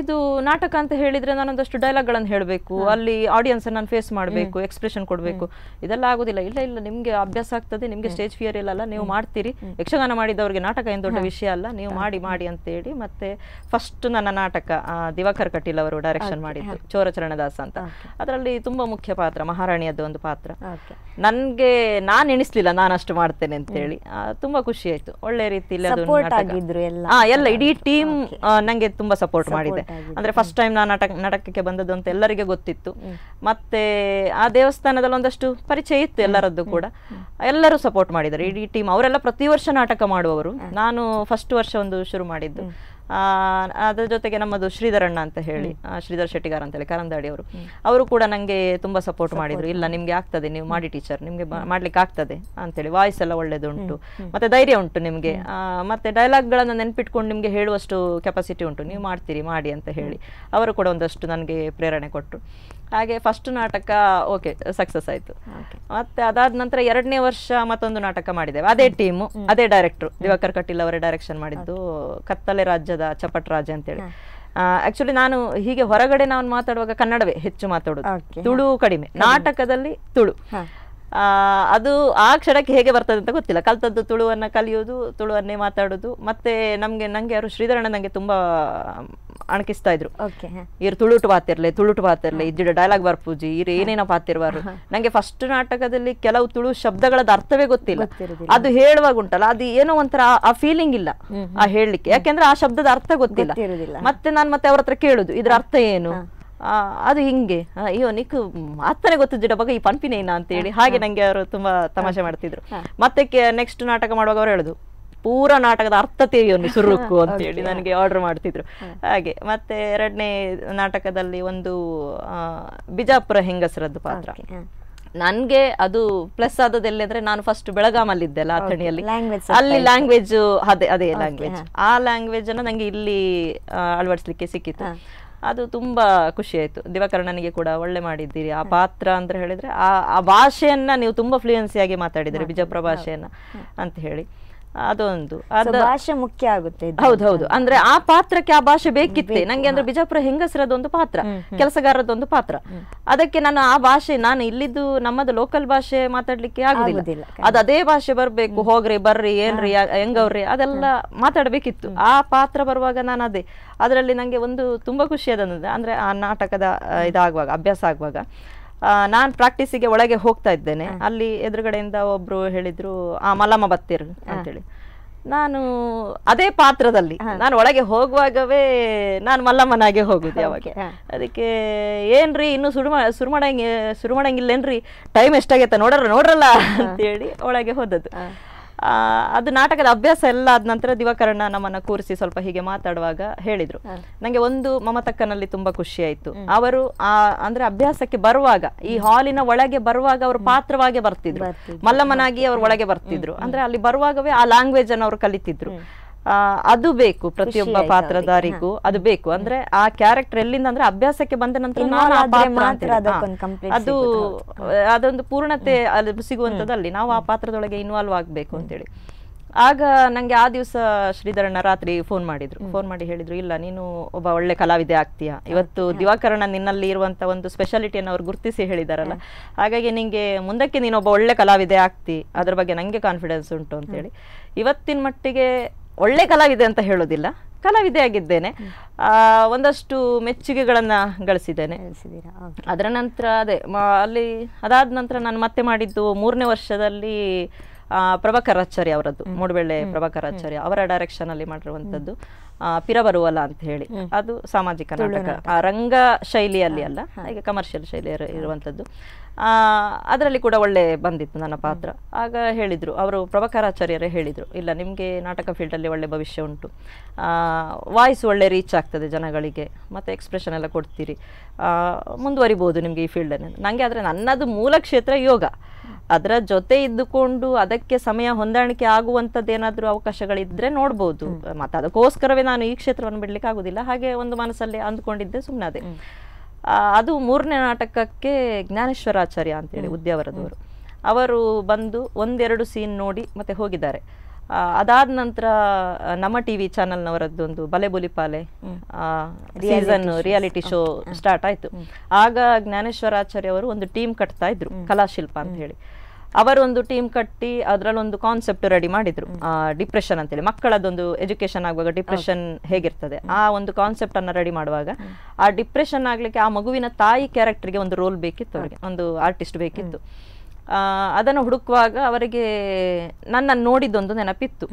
ಇದು ನಾಟಕ ಅಂತ ಹೇಳಿದ್ರೆ ನಾನೊಂದಷ್ಟು ಡೈಲಾಗ್ಗಳನ್ನು ಹೇಳಬೇಕು ಅಲ್ಲಿ ಆಡಿಯನ್ಸ್ ನಾನು ಫೇಸ್ ಮಾಡಬೇಕು ಎಕ್ಸ್ಪ್ರೆಷನ್ ಕೊಡಬೇಕು ಇದೆಲ್ಲ ಆಗುದಿಲ್ಲ ಇಲ್ಲ ಇಲ್ಲ ನಿಮಗೆ ಅಭ್ಯಾಸ ಆಗ್ತದೆ ನಿಮಗೆ ಸ್ಟೇಜ್ ಫಿಯರ್ ಇಲ್ಲ ನೀವು ಮಾಡ್ತೀರಿ ಯಕ್ಷಗಾನ ಮಾಡಿದವರಿಗೆ ನಾಟಕ ಏನು ದೊಡ್ಡ ವಿಷಯ ಅಲ್ಲ ನೀವು ಮಾಡಿ ಮಾಡಿ ಅಂತೇಳಿ ಮತ್ತೆ ಫಸ್ಟ್ ನನ್ನ ನಾಟಕ ದಿವಾಕರ್ ಕಟೀಲ್ ಅವರು ಡೈರೆಕ್ಷನ್ ಮಾಡಿದ್ದು ಚೋರಚರಣದಾಸ ಅಂತ ಅದರಲ್ಲಿ ತುಂಬಾ ಮುಖ್ಯ ಪಾತ್ರ ಮಹಾರಾಣಿಯದ್ದು ಒಂದು ಪಾತ್ರ ನನ್ಗೆ ನಾನು ಎಣಿಸ್ಲಿಲ್ಲ ನಾನು ಅಷ್ಟು ಮಾಡ್ತೇನೆ ಅಂತೇಳಿ ತುಂಬಾ ಖುಷಿ ಆಯ್ತು ಒಳ್ಳೆ ರೀತಿಯಲ್ಲಿ ಎಲ್ಲ ಇಡೀ ಟೀಮ್ ನಂಗೆ ತುಂಬಾ ಸಪೋರ್ಟ್ ಮಾಡಿದ್ರು ಆಗಿದೆ ಅಂದ್ರೆ ಫಸ್ಟ್ ಟೈಮ್ ನಾನು ನಾಟಕ ನಾಟಕಕ್ಕೆ ಬಂದದ್ದು ಅಂತ ಎಲ್ಲರಿಗೆ ಗೊತ್ತಿತ್ತು ಮತ್ತೆ ಆ ದೇವಸ್ಥಾನದಲ್ಲಿ ಒಂದಷ್ಟು ಪರಿಚಯ ಇತ್ತು ಎಲ್ಲರದ್ದು ಕೂಡ ಎಲ್ಲರೂ ಸಪೋರ್ಟ್ ಮಾಡಿದ್ದಾರೆ ಇಡೀ ಟೀಮ್ ಅವರೆಲ್ಲ ಪ್ರತಿ ವರ್ಷ ನಾಟಕ ಮಾಡುವವರು ನಾನು ಫಸ್ಟ್ ವರ್ಷ ಒಂದು ಶುರು ಮಾಡಿದ್ದು ಅದರ ಜೊತೆಗೆ ನಮ್ಮದು ಶ್ರೀಧರಣ್ಣ ಅಂತ ಹೇಳಿ ಶ್ರೀಧರ್ ಶೆಟ್ಟಿಗಾರ್ ಅಂತ ಹೇಳಿ ಕರಂದಾಡಿ ಅವರು ಅವರು ಕೂಡ ನನಗೆ ತುಂಬ ಸಪೋರ್ಟ್ ಮಾಡಿದರು ಇಲ್ಲ ನಿಮಗೆ ಆಗ್ತದೆ ನೀವು ಮಾಡಿ ಟೀಚರ್ ನಿಮಗೆ ಮಾಡ್ಲಿಕ್ಕೆ ಆಗ್ತದೆ ಅಂತೇಳಿ ವಾಯ್ಸ್ ಎಲ್ಲ ಒಳ್ಳೇದುಂಟು ಮತ್ತೆ ಧೈರ್ಯ ಉಂಟು ನಿಮಗೆ ಮತ್ತೆ ಡೈಲಾಗ್ಗಳನ್ನು ನೆನ್ಪಿಟ್ಕೊಂಡು ನಿಮಗೆ ಹೇಳುವಷ್ಟು ಕೆಪಾಸಿಟಿ ಉಂಟು ನೀವು ಮಾಡ್ತೀರಿ ಮಾಡಿ ಅಂತ ಹೇಳಿ ಅವರು ಕೂಡ ಒಂದಷ್ಟು ನನಗೆ ಪ್ರೇರಣೆ ಕೊಟ್ಟರು ಹಾಗೆ ಫಸ್ಟ್ ನಾಟಕ ಓಕೆ ಸಕ್ಸಸ್ ಆಯ್ತು ಮತ್ತೆ ಅದಾದ ನಂತರ ಎರಡನೇ ವರ್ಷ ಮತ್ತೊಂದು ನಾಟಕ ಮಾಡಿದ್ದೇವೆ ಅದೇ ಟೀಮು ಅದೇ ಡೈರೆಕ್ಟರ್ ದಿವಾಕರ್ ಕಟೀಲ್ ಅವರೇ ಡೈರೆಕ್ಷನ್ ಮಾಡಿದ್ದು ಕತ್ತಲೆ ರಾಜ್ಯದ ಚಪಟ್ ರಾಜ ಅಂತೇಳಿ ಆಕ್ಚುಲಿ ನಾನು ಹೀಗೆ ಹೊರಗಡೆ ನಾನು ಮಾತಾಡುವಾಗ ಕನ್ನಡವೇ ಹೆಚ್ಚು ಮಾತಾಡುದು ತುಳು ಕಡಿಮೆ ನಾಟಕದಲ್ಲಿ ತುಳು ಅದು ಆ ಕ್ಷಣಕ್ಕೆ ಹೇಗೆ ಬರ್ತದೆ ಅಂತ ಗೊತ್ತಿಲ್ಲ ಕಲ್ತದ್ದು ತುಳುವನ್ನ ಕಲಿಯೋದು ತುಳುವನ್ನೇ ಮಾತಾಡೋದು ಮತ್ತೆ ನಮಗೆ ನಂಗೆ ಯಾರು ಶ್ರೀಧರಣ್ಣ ನಂಗೆ ತುಂಬಾ ಅಣಕಿಸ್ತಾ ಇದ್ರು ಇವ್ರು ತುಳುಟು ಪಾತಿರ್ಲೆ ತುಳುಟು ಪಾತಿರ್ಲೆ ಇದ್ದಿಡ ಡೈಲಾಗ್ ಪೂಜಿ ಇರು ಏನೇನೋ ಪಾತಿರ್ಬಾರು ನಂಗೆ ಫಸ್ಟ್ ನಾಟಕದಲ್ಲಿ ಕೆಲವು ತುಳು ಶಬ್ದಗಳದ ಅರ್ಥವೇ ಗೊತ್ತಿಲ್ಲ ಅದು ಹೇಳುವಾಗ ಉಂಟಲ್ಲ ಅದು ಏನೋ ಒಂಥರ ಆ ಫೀಲಿಂಗ್ ಇಲ್ಲ ಆ ಹೇಳಲಿಕ್ಕೆ ಯಾಕೆಂದ್ರೆ ಆ ಶಬ್ದದ ಅರ್ಥ ಗೊತ್ತಿಲ್ಲ ಮತ್ತೆ ನಾನು ಮತ್ತೆ ಅವ್ರ ಹತ್ರ ಕೇಳುದು ಇದ್ರ ಅರ್ಥ ಏನು ಅದು ಹಿಂಗೆ ಅಯ್ಯೋ ನಿಕ್ಕು ಮಾತನೇ ಗೊತ್ತಿದ್ದ ಬಗ್ಗೆ ಈ ಅಂತ ಹೇಳಿ ಹಾಗೆ ನಂಗೆ ಅವರು ತುಂಬಾ ತಮಾಷೆ ಮಾಡ್ತಿದ್ರು ಮತ್ತೆ ನೆಕ್ಸ್ಟ್ ನಾಟಕ ಮಾಡುವಾಗ ಅವ್ರು ಹೇಳುದು ಪೂರ ನಾಟಕದ ಅರ್ಥ ತಿಳಿಯೋನು ಸುರುಕು ಹೇಳಿ ನನಗೆ ಆರ್ಡರ್ ಮಾಡ್ತಿದ್ರು ಹಾಗೆ ಮತ್ತೆ ಎರಡನೇ ನಾಟಕದಲ್ಲಿ ಒಂದು ಬಿಜಾಪುರ ಹೆಂಗಸರದ್ದು ಪಾತ್ರ ನನ್ಗೆ ಅದು ಪ್ಲಸ್ ಆದದಲ್ಲಿ ಅಂದ್ರೆ ನಾನು ಫಸ್ಟ್ ಬೆಳಗಾಮಲ್ಲಿ ಇದ್ದೆಲ್ಲ ಅಥಣಿಯಲ್ಲಿ ಅಲ್ಲಿ ಲ್ಯಾಂಗ್ವೇಜ್ ಅದೇ ಅದೇ ಲ್ಯಾಂಗ್ವೇಜ್ ಆ ಲ್ಯಾಂಗ್ವೇಜ್ ಅನ್ನ ನಂಗೆ ಇಲ್ಲಿ ಅಳವಡಿಸ್ಲಿಕ್ಕೆ ಸಿಕ್ಕಿತ್ತು ಅದು ತುಂಬ ಖುಷಿಯಾಯಿತು ದಿವಕರ್ಣನಿಗೆ ಕೂಡ ಒಳ್ಳೆ ಮಾಡಿದ್ದೀರಿ ಆ ಪಾತ್ರ ಅಂತ ಹೇಳಿದರೆ ಆ ಆ ಭಾಷೆಯನ್ನು ನೀವು ತುಂಬ ಫ್ಲೂಯೆನ್ಸಿಯಾಗಿ ಮಾತಾಡಿದ್ದೀರಿ ಬಿಜಾಪುರ ಭಾಷೆಯನ್ನು ಅಂತ ಹೇಳಿ ಅದೊಂದು ಭಾಷೆ ಮುಖ್ಯ ಆಗುತ್ತೆ ಹೌದು ಹೌದು ಅಂದ್ರೆ ಆ ಪಾತ್ರಕ್ಕೆ ಆ ಭಾಷೆ ಬೇಕಿತ್ತೆ ನಂಗೆ ಅಂದ್ರೆ ಬಿಜಾಪುರ ಹೆಂಗಸರದೊಂದು ಪಾತ್ರ ಕೆಲಸಗಾರದೊಂದು ಪಾತ್ರ ಅದಕ್ಕೆ ನಾನು ಆ ಭಾಷೆ ನಾನು ಇಲ್ಲಿದ್ದು ನಮ್ಮದು ಲೋಕಲ್ ಭಾಷೆ ಮಾತಾಡ್ಲಿಕ್ಕೆ ಆಗುದಿಲ್ಲ ಅದು ಅದೇ ಭಾಷೆ ಬರ್ಬೇಕು ಹೋಗ್ರಿ ಬರ್ರಿ ಏನ್ರಿ ಹೆಂಗವ್ರಿ ಅದೆಲ್ಲ ಮಾತಾಡ್ಬೇಕಿತ್ತು ಆ ಪಾತ್ರ ಬರುವಾಗ ನಾನು ಅದೇ ಅದರಲ್ಲಿ ನಂಗೆ ಒಂದು ತುಂಬಾ ಖುಷಿ ಅದಂದ್ರೆ ಅಂದ್ರೆ ಆ ನಾಟಕದ ಇದಾಗುವಾಗ ಅಭ್ಯಾಸ ಆಗುವಾಗ ನಾನು ಪ್ರಾಕ್ಟೀಸಿಗೆ ಒಳಗೆ ಹೋಗ್ತಾ ಇದ್ದೇನೆ ಅಲ್ಲಿ ಎದುರುಗಡೆಯಿಂದ ಒಬ್ರು ಹೇಳಿದ್ರು ಆ ಮಲಮ ಬತ್ತಿರ್ ಅಂತೇಳಿ ನಾನು ಅದೇ ಪಾತ್ರದಲ್ಲಿ ನಾನು ಒಳಗೆ ಹೋಗುವಾಗವೇ ನಾನು ಮಲ್ಲಮ್ಮನಾಗೆ ಹೋಗುದು ಯಾವಾಗ ಅದಕ್ಕೆ ಏನ್ರಿ ಇನ್ನು ಸುರುಮ ಶುರು ಮಾಡಂಗೆ ಟೈಮ್ ಎಷ್ಟಾಗೈತೆ ನೋಡ್ರ ನೋಡ್ರಲ್ಲ ಅಂತೇಳಿ ಒಳಗೆ ಹೋದದ್ದು ಅದು ನಾಟಕದ ಅಭ್ಯಾಸ ಎಲ್ಲ ಆದ ನಂತರ ದಿವಾಕರಣ್ಣ ನಮ್ಮನ್ನ ಕೂರಿಸಿ ಸ್ವಲ್ಪ ಹೀಗೆ ಮಾತಾಡುವಾಗ ಹೇಳಿದ್ರು ನಂಗೆ ಒಂದು ಮಮತಕ್ಕನಲ್ಲಿ ತುಂಬಾ ಖುಷಿ ಆಯ್ತು ಅವರು ಆ ಅಂದ್ರೆ ಅಭ್ಯಾಸಕ್ಕೆ ಬರುವಾಗ ಈ ಹಾಲಿನ ಒಳಗೆ ಬರುವಾಗ ಅವರು ಪಾತ್ರವಾಗಿ ಬರ್ತಿದ್ರು ಮಲ್ಲಮ್ಮನಾಗಿ ಅವ್ರ ಒಳಗೆ ಬರ್ತಿದ್ರು ಅಂದ್ರೆ ಅಲ್ಲಿ ಬರುವಾಗವೇ ಆ ಲ್ಯಾಂಗ್ವೇಜ್ ಅನ್ನು ಅವರು ಕಲಿತಿದ್ರು ಅದು ಬೇಕು ಪ್ರತಿಯೊಬ್ಬ ಪಾತ್ರಧಾರಿಗೂ ಅದು ಬೇಕು ಅಂದ್ರೆ ಆ ಕ್ಯಾರೆಕ್ಟರ್ ಎಲ್ಲಿಂದ ಅಂದ್ರೆ ಅಭ್ಯಾಸಕ್ಕೆ ಬಂದ ನಂತರ ಅದು ಅದೊಂದು ಪೂರ್ಣತೆ ಸಿಗುವಂತದಲ್ಲಿ ನಾವು ಆ ಪಾತ್ರದೊಳಗೆ ಇನ್ವಾಲ್ವ್ ಆಗ್ಬೇಕು ಅಂತೇಳಿ ಆಗ ನಂಗೆ ಆ ದಿವಸ ಶ್ರೀಧರಣ್ಣ ರಾತ್ರಿ ಫೋನ್ ಮಾಡಿದ್ರು ಫೋನ್ ಮಾಡಿ ಹೇಳಿದ್ರು ಇಲ್ಲ ನೀನು ಒಬ್ಬ ಒಳ್ಳೆ ಕಲಾವಿದೆ ಆಗ್ತೀಯಾ ಇವತ್ತು ದಿವಾಕರಣ ನಿನ್ನಲ್ಲಿ ಇರುವಂತ ಒಂದು ಸ್ಪೆಷಾಲಿಟಿಯನ್ನು ಅವ್ರು ಗುರುತಿಸಿ ಹೇಳಿದಾರಲ್ಲ ಹಾಗಾಗಿ ನಿಂಗೆ ಮುಂದಕ್ಕೆ ನೀನು ಒಬ್ಬ ಒಳ್ಳೆ ಕಲಾವಿದೆ ಆಗ್ತಿ ಅದ್ರ ಬಗ್ಗೆ ನಂಗೆ ಕಾನ್ಫಿಡೆನ್ಸ್ ಉಂಟು ಅಂತೇಳಿ ಇವತ್ತಿನ ಮಟ್ಟಿಗೆ ಒಳ್ಳೆ ಕಲಾವಿದೆ ಅಂತ ಹೇಳೋದಿಲ್ಲ ಆಗಿದ್ದೇನೆ ಒಂದಷ್ಟು ಮೆಚ್ಚುಗೆಗಳನ್ನ ಗಳಿಸಿದ್ದೇನೆ ಅದರ ನಂತರ ಅದೇ ಅಲ್ಲಿ ಅದಾದ ನಂತರ ನಾನು ಮತ್ತೆ ಮಾಡಿದ್ದು ಮೂರನೇ ವರ್ಷದಲ್ಲಿ ಆಚಾರ್ಯ ಅವರದ್ದು ಪ್ರಭಾಕರ್ ಆಚಾರ್ಯ ಅವರ ಡೈರೆಕ್ಷನ್ ಅಲ್ಲಿ ಮಾಡಿರುವಂತದ್ದು ಪಿರ ಬರುವಲ್ಲ ಅಂತ ಹೇಳಿ ಅದು ಸಾಮಾಜಿಕ ನಾಟಕ ರಂಗ ಶೈಲಿಯಲ್ಲಿ ಅಲ್ಲ ಹಾಗೆ ಕಮರ್ಷಿಯಲ್ ಶೈಲಿ ಇರುವಂತದ್ದು ಅದರಲ್ಲಿ ಕೂಡ ಒಳ್ಳೆ ಬಂದಿತ್ತು ನನ್ನ ಪಾತ್ರ ಆಗ ಹೇಳಿದ್ರು ಅವರು ಪ್ರಭಾಕರಾಚಾರ್ಯರೇ ಹೇಳಿದ್ರು ಇಲ್ಲ ನಿಮಗೆ ನಾಟಕ ಫೀಲ್ಡಲ್ಲಿ ಒಳ್ಳೆ ಭವಿಷ್ಯ ಉಂಟು ವಾಯ್ಸ್ ಒಳ್ಳೆ ರೀಚ್ ಆಗ್ತದೆ ಜನಗಳಿಗೆ ಮತ್ತು ಎಕ್ಸ್ಪ್ರೆಷನ್ ಎಲ್ಲ ಕೊಡ್ತೀರಿ ಮುಂದುವರಿಬೋದು ನಿಮಗೆ ಈ ಫೀಲ್ಡಲ್ಲಿ ನನಗೆ ಆದರೆ ನನ್ನದು ಮೂಲ ಕ್ಷೇತ್ರ ಯೋಗ ಅದರ ಜೊತೆ ಇದ್ದುಕೊಂಡು ಅದಕ್ಕೆ ಅದಕ್ಕೆ ಸಮಯ ಹೊಂದಾಣಿಕೆ ಆಗುವಂಥದ್ದೇನಾದರೂ ಅವಕಾಶಗಳಿದ್ದರೆ ನೋಡ್ಬೋದು ಮತ್ತೆ ಅದಕ್ಕೋಸ್ಕರವೇ ನಾನು ಈ ಕ್ಷೇತ್ರವನ್ನು ಬಿಡಲಿಕ್ಕೆ ಆಗೋದಿಲ್ಲ ಹಾಗೆ ಒಂದು ಮನಸ್ಸಲ್ಲಿ ಅಂದ್ಕೊಂಡಿದ್ದೆ ಸುಮ್ಮನೆ ಅದೇ ಅದು ಮೂರನೇ ನಾಟಕಕ್ಕೆ ಜ್ಞಾನೇಶ್ವರಾಚಾರ್ಯ ಅಂತೇಳಿ ಉದ್ಯಾವರದವರು ಅವರು ಬಂದು ಒಂದೆರಡು ಸೀನ್ ನೋಡಿ ಮತ್ತೆ ಹೋಗಿದ್ದಾರೆ ಅದಾದ ನಂತರ ನಮ್ಮ ಟಿ ವಿ ಚಾನಲ್ನವರದ್ದೊಂದು Bale Bulipale season reality show start ಆಯಿತು ಆಗ ಜ್ಞಾನೇಶ್ವರಾಚಾರ್ಯ ಅವರು ಒಂದು ಟೀಮ್ ಕಟ್ತಾ ಇದ್ರು ಕಲಾಶಿಲ್ಪ ಅಂತ ಹೇಳಿ ಅವರೊಂದು ಟೀಮ್ ಕಟ್ಟಿ ಅದರಲ್ಲೊಂದು ಕಾನ್ಸೆಪ್ಟ್ ರೆಡಿ ಮಾಡಿದ್ರು ಡಿಪ್ರೆಷನ್ ಅಂತೇಳಿ ಮಕ್ಕಳದೊಂದು ಎಜುಕೇಶನ್ ಆಗುವಾಗ ಡಿಪ್ರೆಷನ್ ಹೇಗಿರ್ತದೆ ಆ ಒಂದು ಕಾನ್ಸೆಪ್ಟ್ ಅನ್ನ ರೆಡಿ ಮಾಡುವಾಗ ಆ ಡಿಪ್ರೆಷನ್ ಆಗ್ಲಿಕ್ಕೆ ಆ ಮಗುವಿನ ತಾಯಿ ಕ್ಯಾರೆಕ್ಟರ್ಗೆ ಒಂದು ರೋಲ್ ಬೇಕಿತ್ತು ಅವರಿಗೆ ಒಂದು ಆರ್ಟಿಸ್ಟ್ ಬೇಕಿತ್ತು ಅದನ್ನು ಹುಡುಕುವಾಗ ಅವರಿಗೆ ನನ್ನನ್ನು ನೋಡಿದ್ದೊಂದು ನೆನಪಿತ್ತು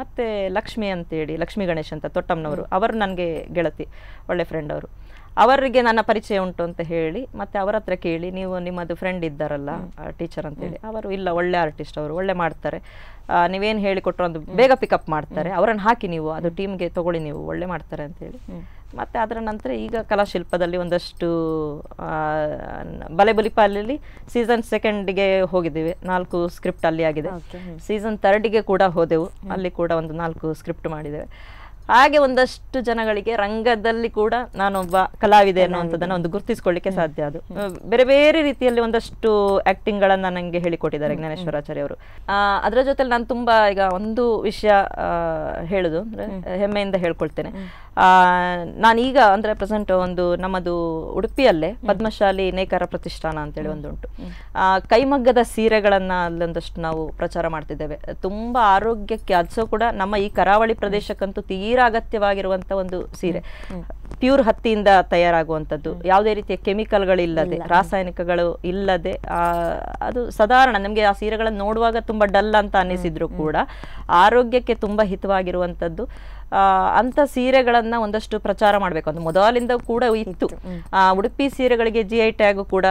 ಮತ್ತೆ ಲಕ್ಷ್ಮಿ ಅಂತೇಳಿ ಲಕ್ಷ್ಮಿ ಗಣೇಶ್ ಅಂತ ತೊಟ್ಟಮ್ಮನವರು ಅವರು ನನಗೆ ಗೆಳತಿ ಒಳ್ಳೆ ಫ್ರೆಂಡ್ ಅವರು ಅವರಿಗೆ ನನ್ನ ಪರಿಚಯ ಉಂಟು ಅಂತ ಹೇಳಿ ಮತ್ತೆ ಅವರ ಹತ್ರ ಕೇಳಿ ನೀವು ನಿಮ್ಮದು ಫ್ರೆಂಡ್ ಇದ್ದಾರಲ್ಲ ಟೀಚರ್ ಅಂತ ಹೇಳಿ ಅವರು ಇಲ್ಲ ಒಳ್ಳೆ ಆರ್ಟಿಸ್ಟ್ ಅವರು ಒಳ್ಳೆ ಮಾಡ್ತಾರೆ ನೀವೇನು ಹೇಳಿಕೊಟ್ರು ಒಂದು ಬೇಗ ಪಿಕಪ್ ಮಾಡ್ತಾರೆ ಅವರನ್ನು ಹಾಕಿ ನೀವು ಅದು ಟೀಮ್ಗೆ ತಗೊಳ್ಳಿ ನೀವು ಒಳ್ಳೆ ಮಾಡ್ತಾರೆ ಅಂತೇಳಿ ಮತ್ತು ಅದರ ನಂತರ ಈಗ ಕಲಾಶಿಲ್ಪದಲ್ಲಿ ಒಂದಷ್ಟು ಬಲೆ ಬಲಿಪಾಲಲ್ಲಿ ಸೀಸನ್ ಸೆಕೆಂಡಿಗೆ ಹೋಗಿದ್ದೀವಿ ನಾಲ್ಕು ಸ್ಕ್ರಿಪ್ಟ್ ಅಲ್ಲಿ ಆಗಿದೆ ಸೀಸನ್ ತರ್ಡಿಗೆ ಕೂಡ ಹೋದೆವು ಅಲ್ಲಿ ಕೂಡ ಒಂದು ನಾಲ್ಕು ಸ್ಕ್ರಿಪ್ಟ್ ಮಾಡಿದ್ದೇವೆ ಹಾಗೆ ಒಂದಷ್ಟು ಜನಗಳಿಗೆ ರಂಗದಲ್ಲಿ ಕೂಡ ನಾನೊಬ್ಬ ಕಲಾವಿದೆ ಅನ್ನುವಂಥದ್ದನ್ನು ಒಂದು ಗುರುತಿಸ್ಕೊಳ್ಳಿಕ್ಕೆ ಸಾಧ್ಯ ಅದು ಬೇರೆ ಬೇರೆ ರೀತಿಯಲ್ಲಿ ಒಂದಷ್ಟು ಆಕ್ಟಿಂಗ್ ಗಳನ್ನ ನನಗೆ ಹೇಳಿಕೊಟ್ಟಿದ್ದಾರೆ ಜ್ಞಾನೇಶ್ವರಾಚಾರ್ಯ ಅವರು ಅದರ ಜೊತೆಲಿ ನಾನು ತುಂಬಾ ಈಗ ಒಂದು ವಿಷಯ ಹೇಳುದು ಅಂದ್ರೆ ಹೆಮ್ಮೆಯಿಂದ ಹೇಳ್ಕೊಳ್ತೇನೆ ನಾನೀಗ ಅಂದ್ರೆ ಪ್ರೆಸೆಂಟ್ ಒಂದು ನಮ್ಮದು ಉಡುಪಿಯಲ್ಲೇ ಪದ್ಮಶಾಲಿ ನೇಕಾರ ಪ್ರತಿಷ್ಠಾನ ಅಂತೇಳಿ ಒಂದುಂಟು ಕೈಮಗ್ಗದ ಸೀರೆಗಳನ್ನ ಅಲ್ಲೊಂದಷ್ಟು ನಾವು ಪ್ರಚಾರ ಮಾಡ್ತಿದ್ದೇವೆ ತುಂಬಾ ಆರೋಗ್ಯಕ್ಕೆ ಅದಸೋ ಕೂಡ ನಮ್ಮ ಈ ಕರಾವಳಿ ಪ್ರದೇಶಕ್ಕಂತೂ ತೀರ ತೀರಾ ಒಂದು ಸೀರೆ ಪ್ಯೂರ್ ಹತ್ತಿಯಿಂದ ತಯಾರಾಗುವಂಥದ್ದು ಯಾವುದೇ ರೀತಿಯ ಕೆಮಿಕಲ್ಗಳು ಇಲ್ಲದೆ ರಾಸಾಯನಿಕಗಳು ಇಲ್ಲದೆ ಅದು ಸಾಧಾರಣ ನಮಗೆ ಆ ಸೀರೆಗಳನ್ನು ನೋಡುವಾಗ ತುಂಬ ಡಲ್ ಅಂತ ಅನ್ನಿಸಿದ್ರು ಕೂಡ ಆರೋಗ್ಯಕ್ಕೆ ತುಂಬ ಹಿತವಾಗಿರುವಂಥದ್ದು ಅಂತ ಸೀರೆಗಳನ್ನು ಒಂದಷ್ಟು ಪ್ರಚಾರ ಮಾಡಬೇಕು ಅಂತ ಮೊದಲಿಂದ ಕೂಡ ಇತ್ತು ಉಡುಪಿ ಸೀರೆಗಳಿಗೆ ಜಿ ಐ ಟ್ಯಾಗ್ ಕೂಡ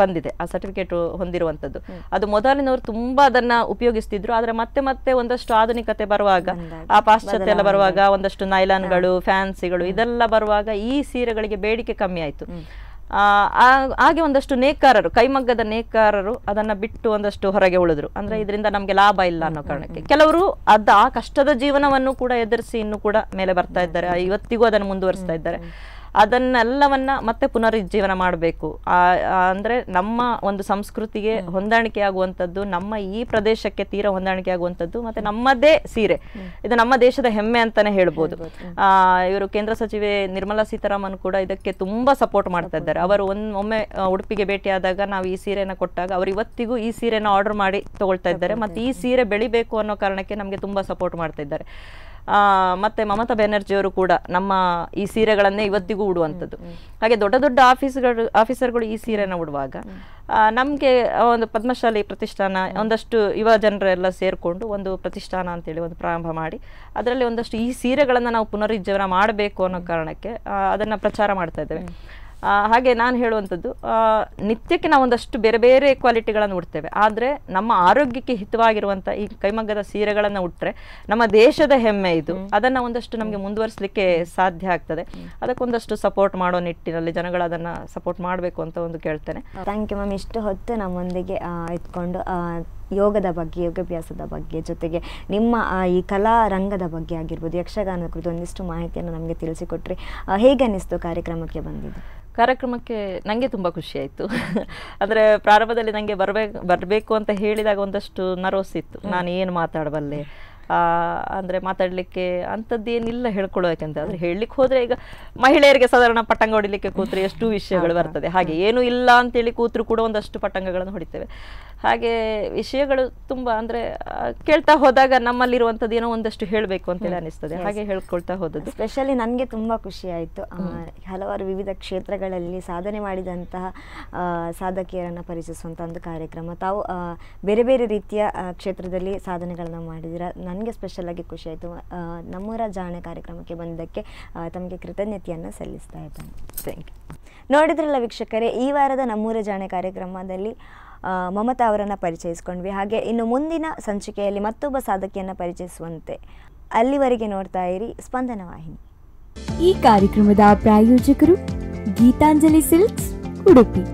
ಬಂದಿದೆ ಆ ಸರ್ಟಿಫಿಕೇಟ್ ಹೊಂದಿರುವಂತದ್ದು ಅದು ಮೊದಲಿನವರು ತುಂಬಾ ಅದನ್ನ ಉಪಯೋಗಿಸ್ತಿದ್ರು ಆದರೆ ಮತ್ತೆ ಮತ್ತೆ ಒಂದಷ್ಟು ಆಧುನಿಕತೆ ಬರುವಾಗ ಆ ಪಾಶ್ಚಾತ್ಯ ಎಲ್ಲ ಬರುವಾಗ ಒಂದಷ್ಟು ನೈಲಾನ್ಗಳು ಫ್ಯಾನ್ಸಿಗಳು ಇದೆಲ್ಲ ಬರುವಾಗ ಈ ಸೀರೆಗಳಿಗೆ ಬೇಡಿಕೆ ಕಮ್ಮಿ ಆಯಿತು ಹಾಗೆ ಒಂದಷ್ಟು ನೇಕಾರರು ಕೈಮಗ್ಗದ ನೇಕಾರರು ಅದನ್ನ ಬಿಟ್ಟು ಒಂದಷ್ಟು ಹೊರಗೆ ಉಳಿದ್ರು ಅಂದ್ರೆ ಇದರಿಂದ ನಮ್ಗೆ ಲಾಭ ಇಲ್ಲ ಅನ್ನೋ ಕಾರಣಕ್ಕೆ ಕೆಲವರು ಅದ ಆ ಕಷ್ಟದ ಜೀವನವನ್ನು ಕೂಡ ಎದುರಿಸಿ ಇನ್ನು ಕೂಡ ಮೇಲೆ ಬರ್ತಾ ಇದ್ದಾರೆ ಇವತ್ತಿಗೂ ಅದನ್ನು ಮುಂದುವರಿಸ್ತಾ ಇದ್ದಾರೆ ಅದನ್ನೆಲ್ಲವನ್ನ ಮತ್ತೆ ಪುನರುಜ್ಜೀವನ ಮಾಡಬೇಕು ಅಂದ್ರೆ ನಮ್ಮ ಒಂದು ಸಂಸ್ಕೃತಿಗೆ ಹೊಂದಾಣಿಕೆ ಆಗುವಂಥದ್ದು ನಮ್ಮ ಈ ಪ್ರದೇಶಕ್ಕೆ ತೀರ ಹೊಂದಾಣಿಕೆ ಆಗುವಂಥದ್ದು ಮತ್ತೆ ನಮ್ಮದೇ ಸೀರೆ ಇದು ನಮ್ಮ ದೇಶದ ಹೆಮ್ಮೆ ಅಂತಾನೆ ಹೇಳ್ಬೋದು ಇವರು ಕೇಂದ್ರ ಸಚಿವೆ ನಿರ್ಮಲಾ ಸೀತಾರಾಮನ್ ಕೂಡ ಇದಕ್ಕೆ ತುಂಬಾ ಸಪೋರ್ಟ್ ಮಾಡ್ತಾ ಇದ್ದಾರೆ ಅವರು ಒಂದ್ ಒಮ್ಮೆ ಉಡುಪಿಗೆ ಭೇಟಿಯಾದಾಗ ನಾವು ಈ ಸೀರೆನ ಕೊಟ್ಟಾಗ ಅವ್ರು ಇವತ್ತಿಗೂ ಈ ಸೀರೆನ ಆರ್ಡರ್ ಮಾಡಿ ತಗೊಳ್ತಾ ಇದ್ದಾರೆ ಮತ್ತೆ ಈ ಸೀರೆ ಬೆಳಿಬೇಕು ಅನ್ನೋ ಕಾರಣಕ್ಕೆ ನಮಗೆ ತುಂಬಾ ಸಪೋರ್ಟ್ ಮಾಡ್ತಾ ಇದ್ದಾರೆ ಮತ್ತೆ ಮಮತಾ ಬ್ಯಾನರ್ಜಿಯವರು ಕೂಡ ನಮ್ಮ ಈ ಸೀರೆಗಳನ್ನೇ ಇವತ್ತಿಗೂ ಉಡುವಂಥದ್ದು ಹಾಗೆ ದೊಡ್ಡ ದೊಡ್ಡ ಆಫೀಸ್ಗಳು ಆಫೀಸರ್ಗಳು ಈ ಸೀರೆನ ಉಡುವಾಗ ನಮಗೆ ಒಂದು ಪದ್ಮಶಾಲಿ ಪ್ರತಿಷ್ಠಾನ ಒಂದಷ್ಟು ಯುವ ಜನರೆಲ್ಲ ಸೇರಿಕೊಂಡು ಒಂದು ಪ್ರತಿಷ್ಠಾನ ಅಂತೇಳಿ ಒಂದು ಪ್ರಾರಂಭ ಮಾಡಿ ಅದರಲ್ಲಿ ಒಂದಷ್ಟು ಈ ಸೀರೆಗಳನ್ನು ನಾವು ಪುನರುಜ್ಜೀವನ ಮಾಡಬೇಕು ಅನ್ನೋ ಕಾರಣಕ್ಕೆ ಅದನ್ನು ಪ್ರಚಾರ ಮಾಡ್ತಾ ಇದ್ದೇವೆ ಹಾಗೆ ನಾನು ಹೇಳುವಂಥದ್ದು ನಿತ್ಯಕ್ಕೆ ನಾವು ಒಂದಷ್ಟು ಬೇರೆ ಬೇರೆ ಕ್ವಾಲಿಟಿಗಳನ್ನು ಉಡ್ತೇವೆ ಆದರೆ ನಮ್ಮ ಆರೋಗ್ಯಕ್ಕೆ ಹಿತವಾಗಿರುವಂಥ ಈ ಕೈಮಗ್ಗದ ಸೀರೆಗಳನ್ನು ಉಟ್ಟರೆ ನಮ್ಮ ದೇಶದ ಹೆಮ್ಮೆ ಇದು ಅದನ್ನು ಒಂದಷ್ಟು ನಮಗೆ ಮುಂದುವರಿಸಲಿಕ್ಕೆ ಸಾಧ್ಯ ಆಗ್ತದೆ ಅದಕ್ಕೊಂದಷ್ಟು ಸಪೋರ್ಟ್ ಮಾಡೋ ನಿಟ್ಟಿನಲ್ಲಿ ಜನಗಳು ಅದನ್ನು ಸಪೋರ್ಟ್ ಮಾಡಬೇಕು ಅಂತ ಒಂದು ಕೇಳ್ತೇನೆ ಥ್ಯಾಂಕ್ ಯು ಮ್ಯಾಮ್ ಇಷ್ಟು ಹೊತ್ತು ನಮ್ಮೊಂದಿಗೆ ಇದ್ಕೊಂಡು ಯೋಗದ ಬಗ್ಗೆ ಯೋಗಾಭ್ಯಾಸದ ಬಗ್ಗೆ ಜೊತೆಗೆ ನಿಮ್ಮ ಈ ಕಲಾ ರಂಗದ ಬಗ್ಗೆ ಆಗಿರ್ಬೋದು ಯಕ್ಷಗಾನದ ಕುರಿತು ಒಂದಿಷ್ಟು ಮಾಹಿತಿಯನ್ನು ನಮಗೆ ತಿಳಿಸಿಕೊಟ್ರಿ ಹೇಗೆ ಅನ್ನಿಸ್ತು ಕಾರ್ಯಕ್ರಮಕ್ಕೆ ಬಂದಿದ್ದು ಕಾರ್ಯಕ್ರಮಕ್ಕೆ ನನಗೆ ತುಂಬ ಖುಷಿಯಾಯಿತು ಅಂದರೆ ಪ್ರಾರಂಭದಲ್ಲಿ ನನಗೆ ಬರಬೇಕು ಬರಬೇಕು ಅಂತ ಹೇಳಿದಾಗ ಒಂದಷ್ಟು ನರ್ವಸ್ ಇತ್ತು ನಾನು ಏನು ಮಾತಾಡಬಲ್ಲೆ ಅಂದರೆ ಮಾತಾಡಲಿಕ್ಕೆ ಅಂಥದ್ದೇನಿಲ್ಲ ಹೇಳ್ಕೊಳ್ಳೋಕೆಂತ ಅಂದರೆ ಹೇಳಲಿಕ್ಕೆ ಹೋದರೆ ಈಗ ಮಹಿಳೆಯರಿಗೆ ಸಾಧಾರಣ ಪಟ್ಟಂಗ ಹೊಡಿಲಿಕ್ಕೆ ಕೂತ್ರೆ ಎಷ್ಟು ವಿಷಯಗಳು ಬರ್ತದೆ ಹಾಗೆ ಏನೂ ಇಲ್ಲ ಅಂತೇಳಿ ಕೂತ್ರು ಕೂಡ ಒಂದಷ್ಟು ಪಟಂಗಗಳನ್ನು ಹೊಡಿತೇವೆ ಹಾಗೆ ವಿಷಯಗಳು ತುಂಬಾ ಅಂದ್ರೆ ಕೇಳ್ತಾ ಹೋದಾಗ ನಮ್ಮಲ್ಲಿರುವಂಥದ್ದು ಏನೋ ಒಂದಷ್ಟು ಹೇಳಬೇಕು ಅಂತ ಅನಿಸ್ತದೆ ಹಾಗೆ ಹೇಳ್ಕೊಳ್ತಾ ಹೋದದ್ದು ಸ್ಪೆಷಲಿ ನನಗೆ ತುಂಬಾ ಖುಷಿ ಆಯಿತು ಹಲವಾರು ವಿವಿಧ ಕ್ಷೇತ್ರಗಳಲ್ಲಿ ಸಾಧನೆ ಮಾಡಿದಂತಹ ಸಾಧಕಿಯರನ್ನು ಪರಿಚಯಿಸುವಂಥ ಒಂದು ಕಾರ್ಯಕ್ರಮ ತಾವು ಬೇರೆ ಬೇರೆ ರೀತಿಯ ಕ್ಷೇತ್ರದಲ್ಲಿ ಸಾಧನೆಗಳನ್ನ ಮಾಡಿದಿರ ನನಗೆ ಆಗಿ ಖುಷಿ ಆಯಿತು ನಮ್ಮೂರ ಜಾಣೆ ಕಾರ್ಯಕ್ರಮಕ್ಕೆ ಬಂದಕ್ಕೆ ತಮಗೆ ಕೃತಜ್ಞತೆಯನ್ನು ಸಲ್ಲಿಸ್ತಾ ಇದ್ದಾನೆ ಥ್ಯಾಂಕ್ ಯು ನೋಡಿದ್ರಲ್ಲ ವೀಕ್ಷಕರೇ ಈ ವಾರದ ನಮ್ಮೂರ ಜಾಣೆ ಕಾರ್ಯಕ್ರಮದಲ್ಲಿ ಮಮತಾ ಅವರನ್ನು ಪರಿಚಯಿಸ್ಕೊಂಡ್ವಿ ಹಾಗೆ ಇನ್ನು ಮುಂದಿನ ಸಂಚಿಕೆಯಲ್ಲಿ ಮತ್ತೊಬ್ಬ ಸಾಧಕಿಯನ್ನು ಪರಿಚಯಿಸುವಂತೆ ಅಲ್ಲಿವರೆಗೆ ನೋಡ್ತಾ ಇರಿ ಸ್ಪಂದನ ವಾಹಿನಿ ಈ ಕಾರ್ಯಕ್ರಮದ ಪ್ರಾಯೋಜಕರು ಗೀತಾಂಜಲಿ ಸಿಲ್ಕ್ಸ್ ಉಡುಪಿ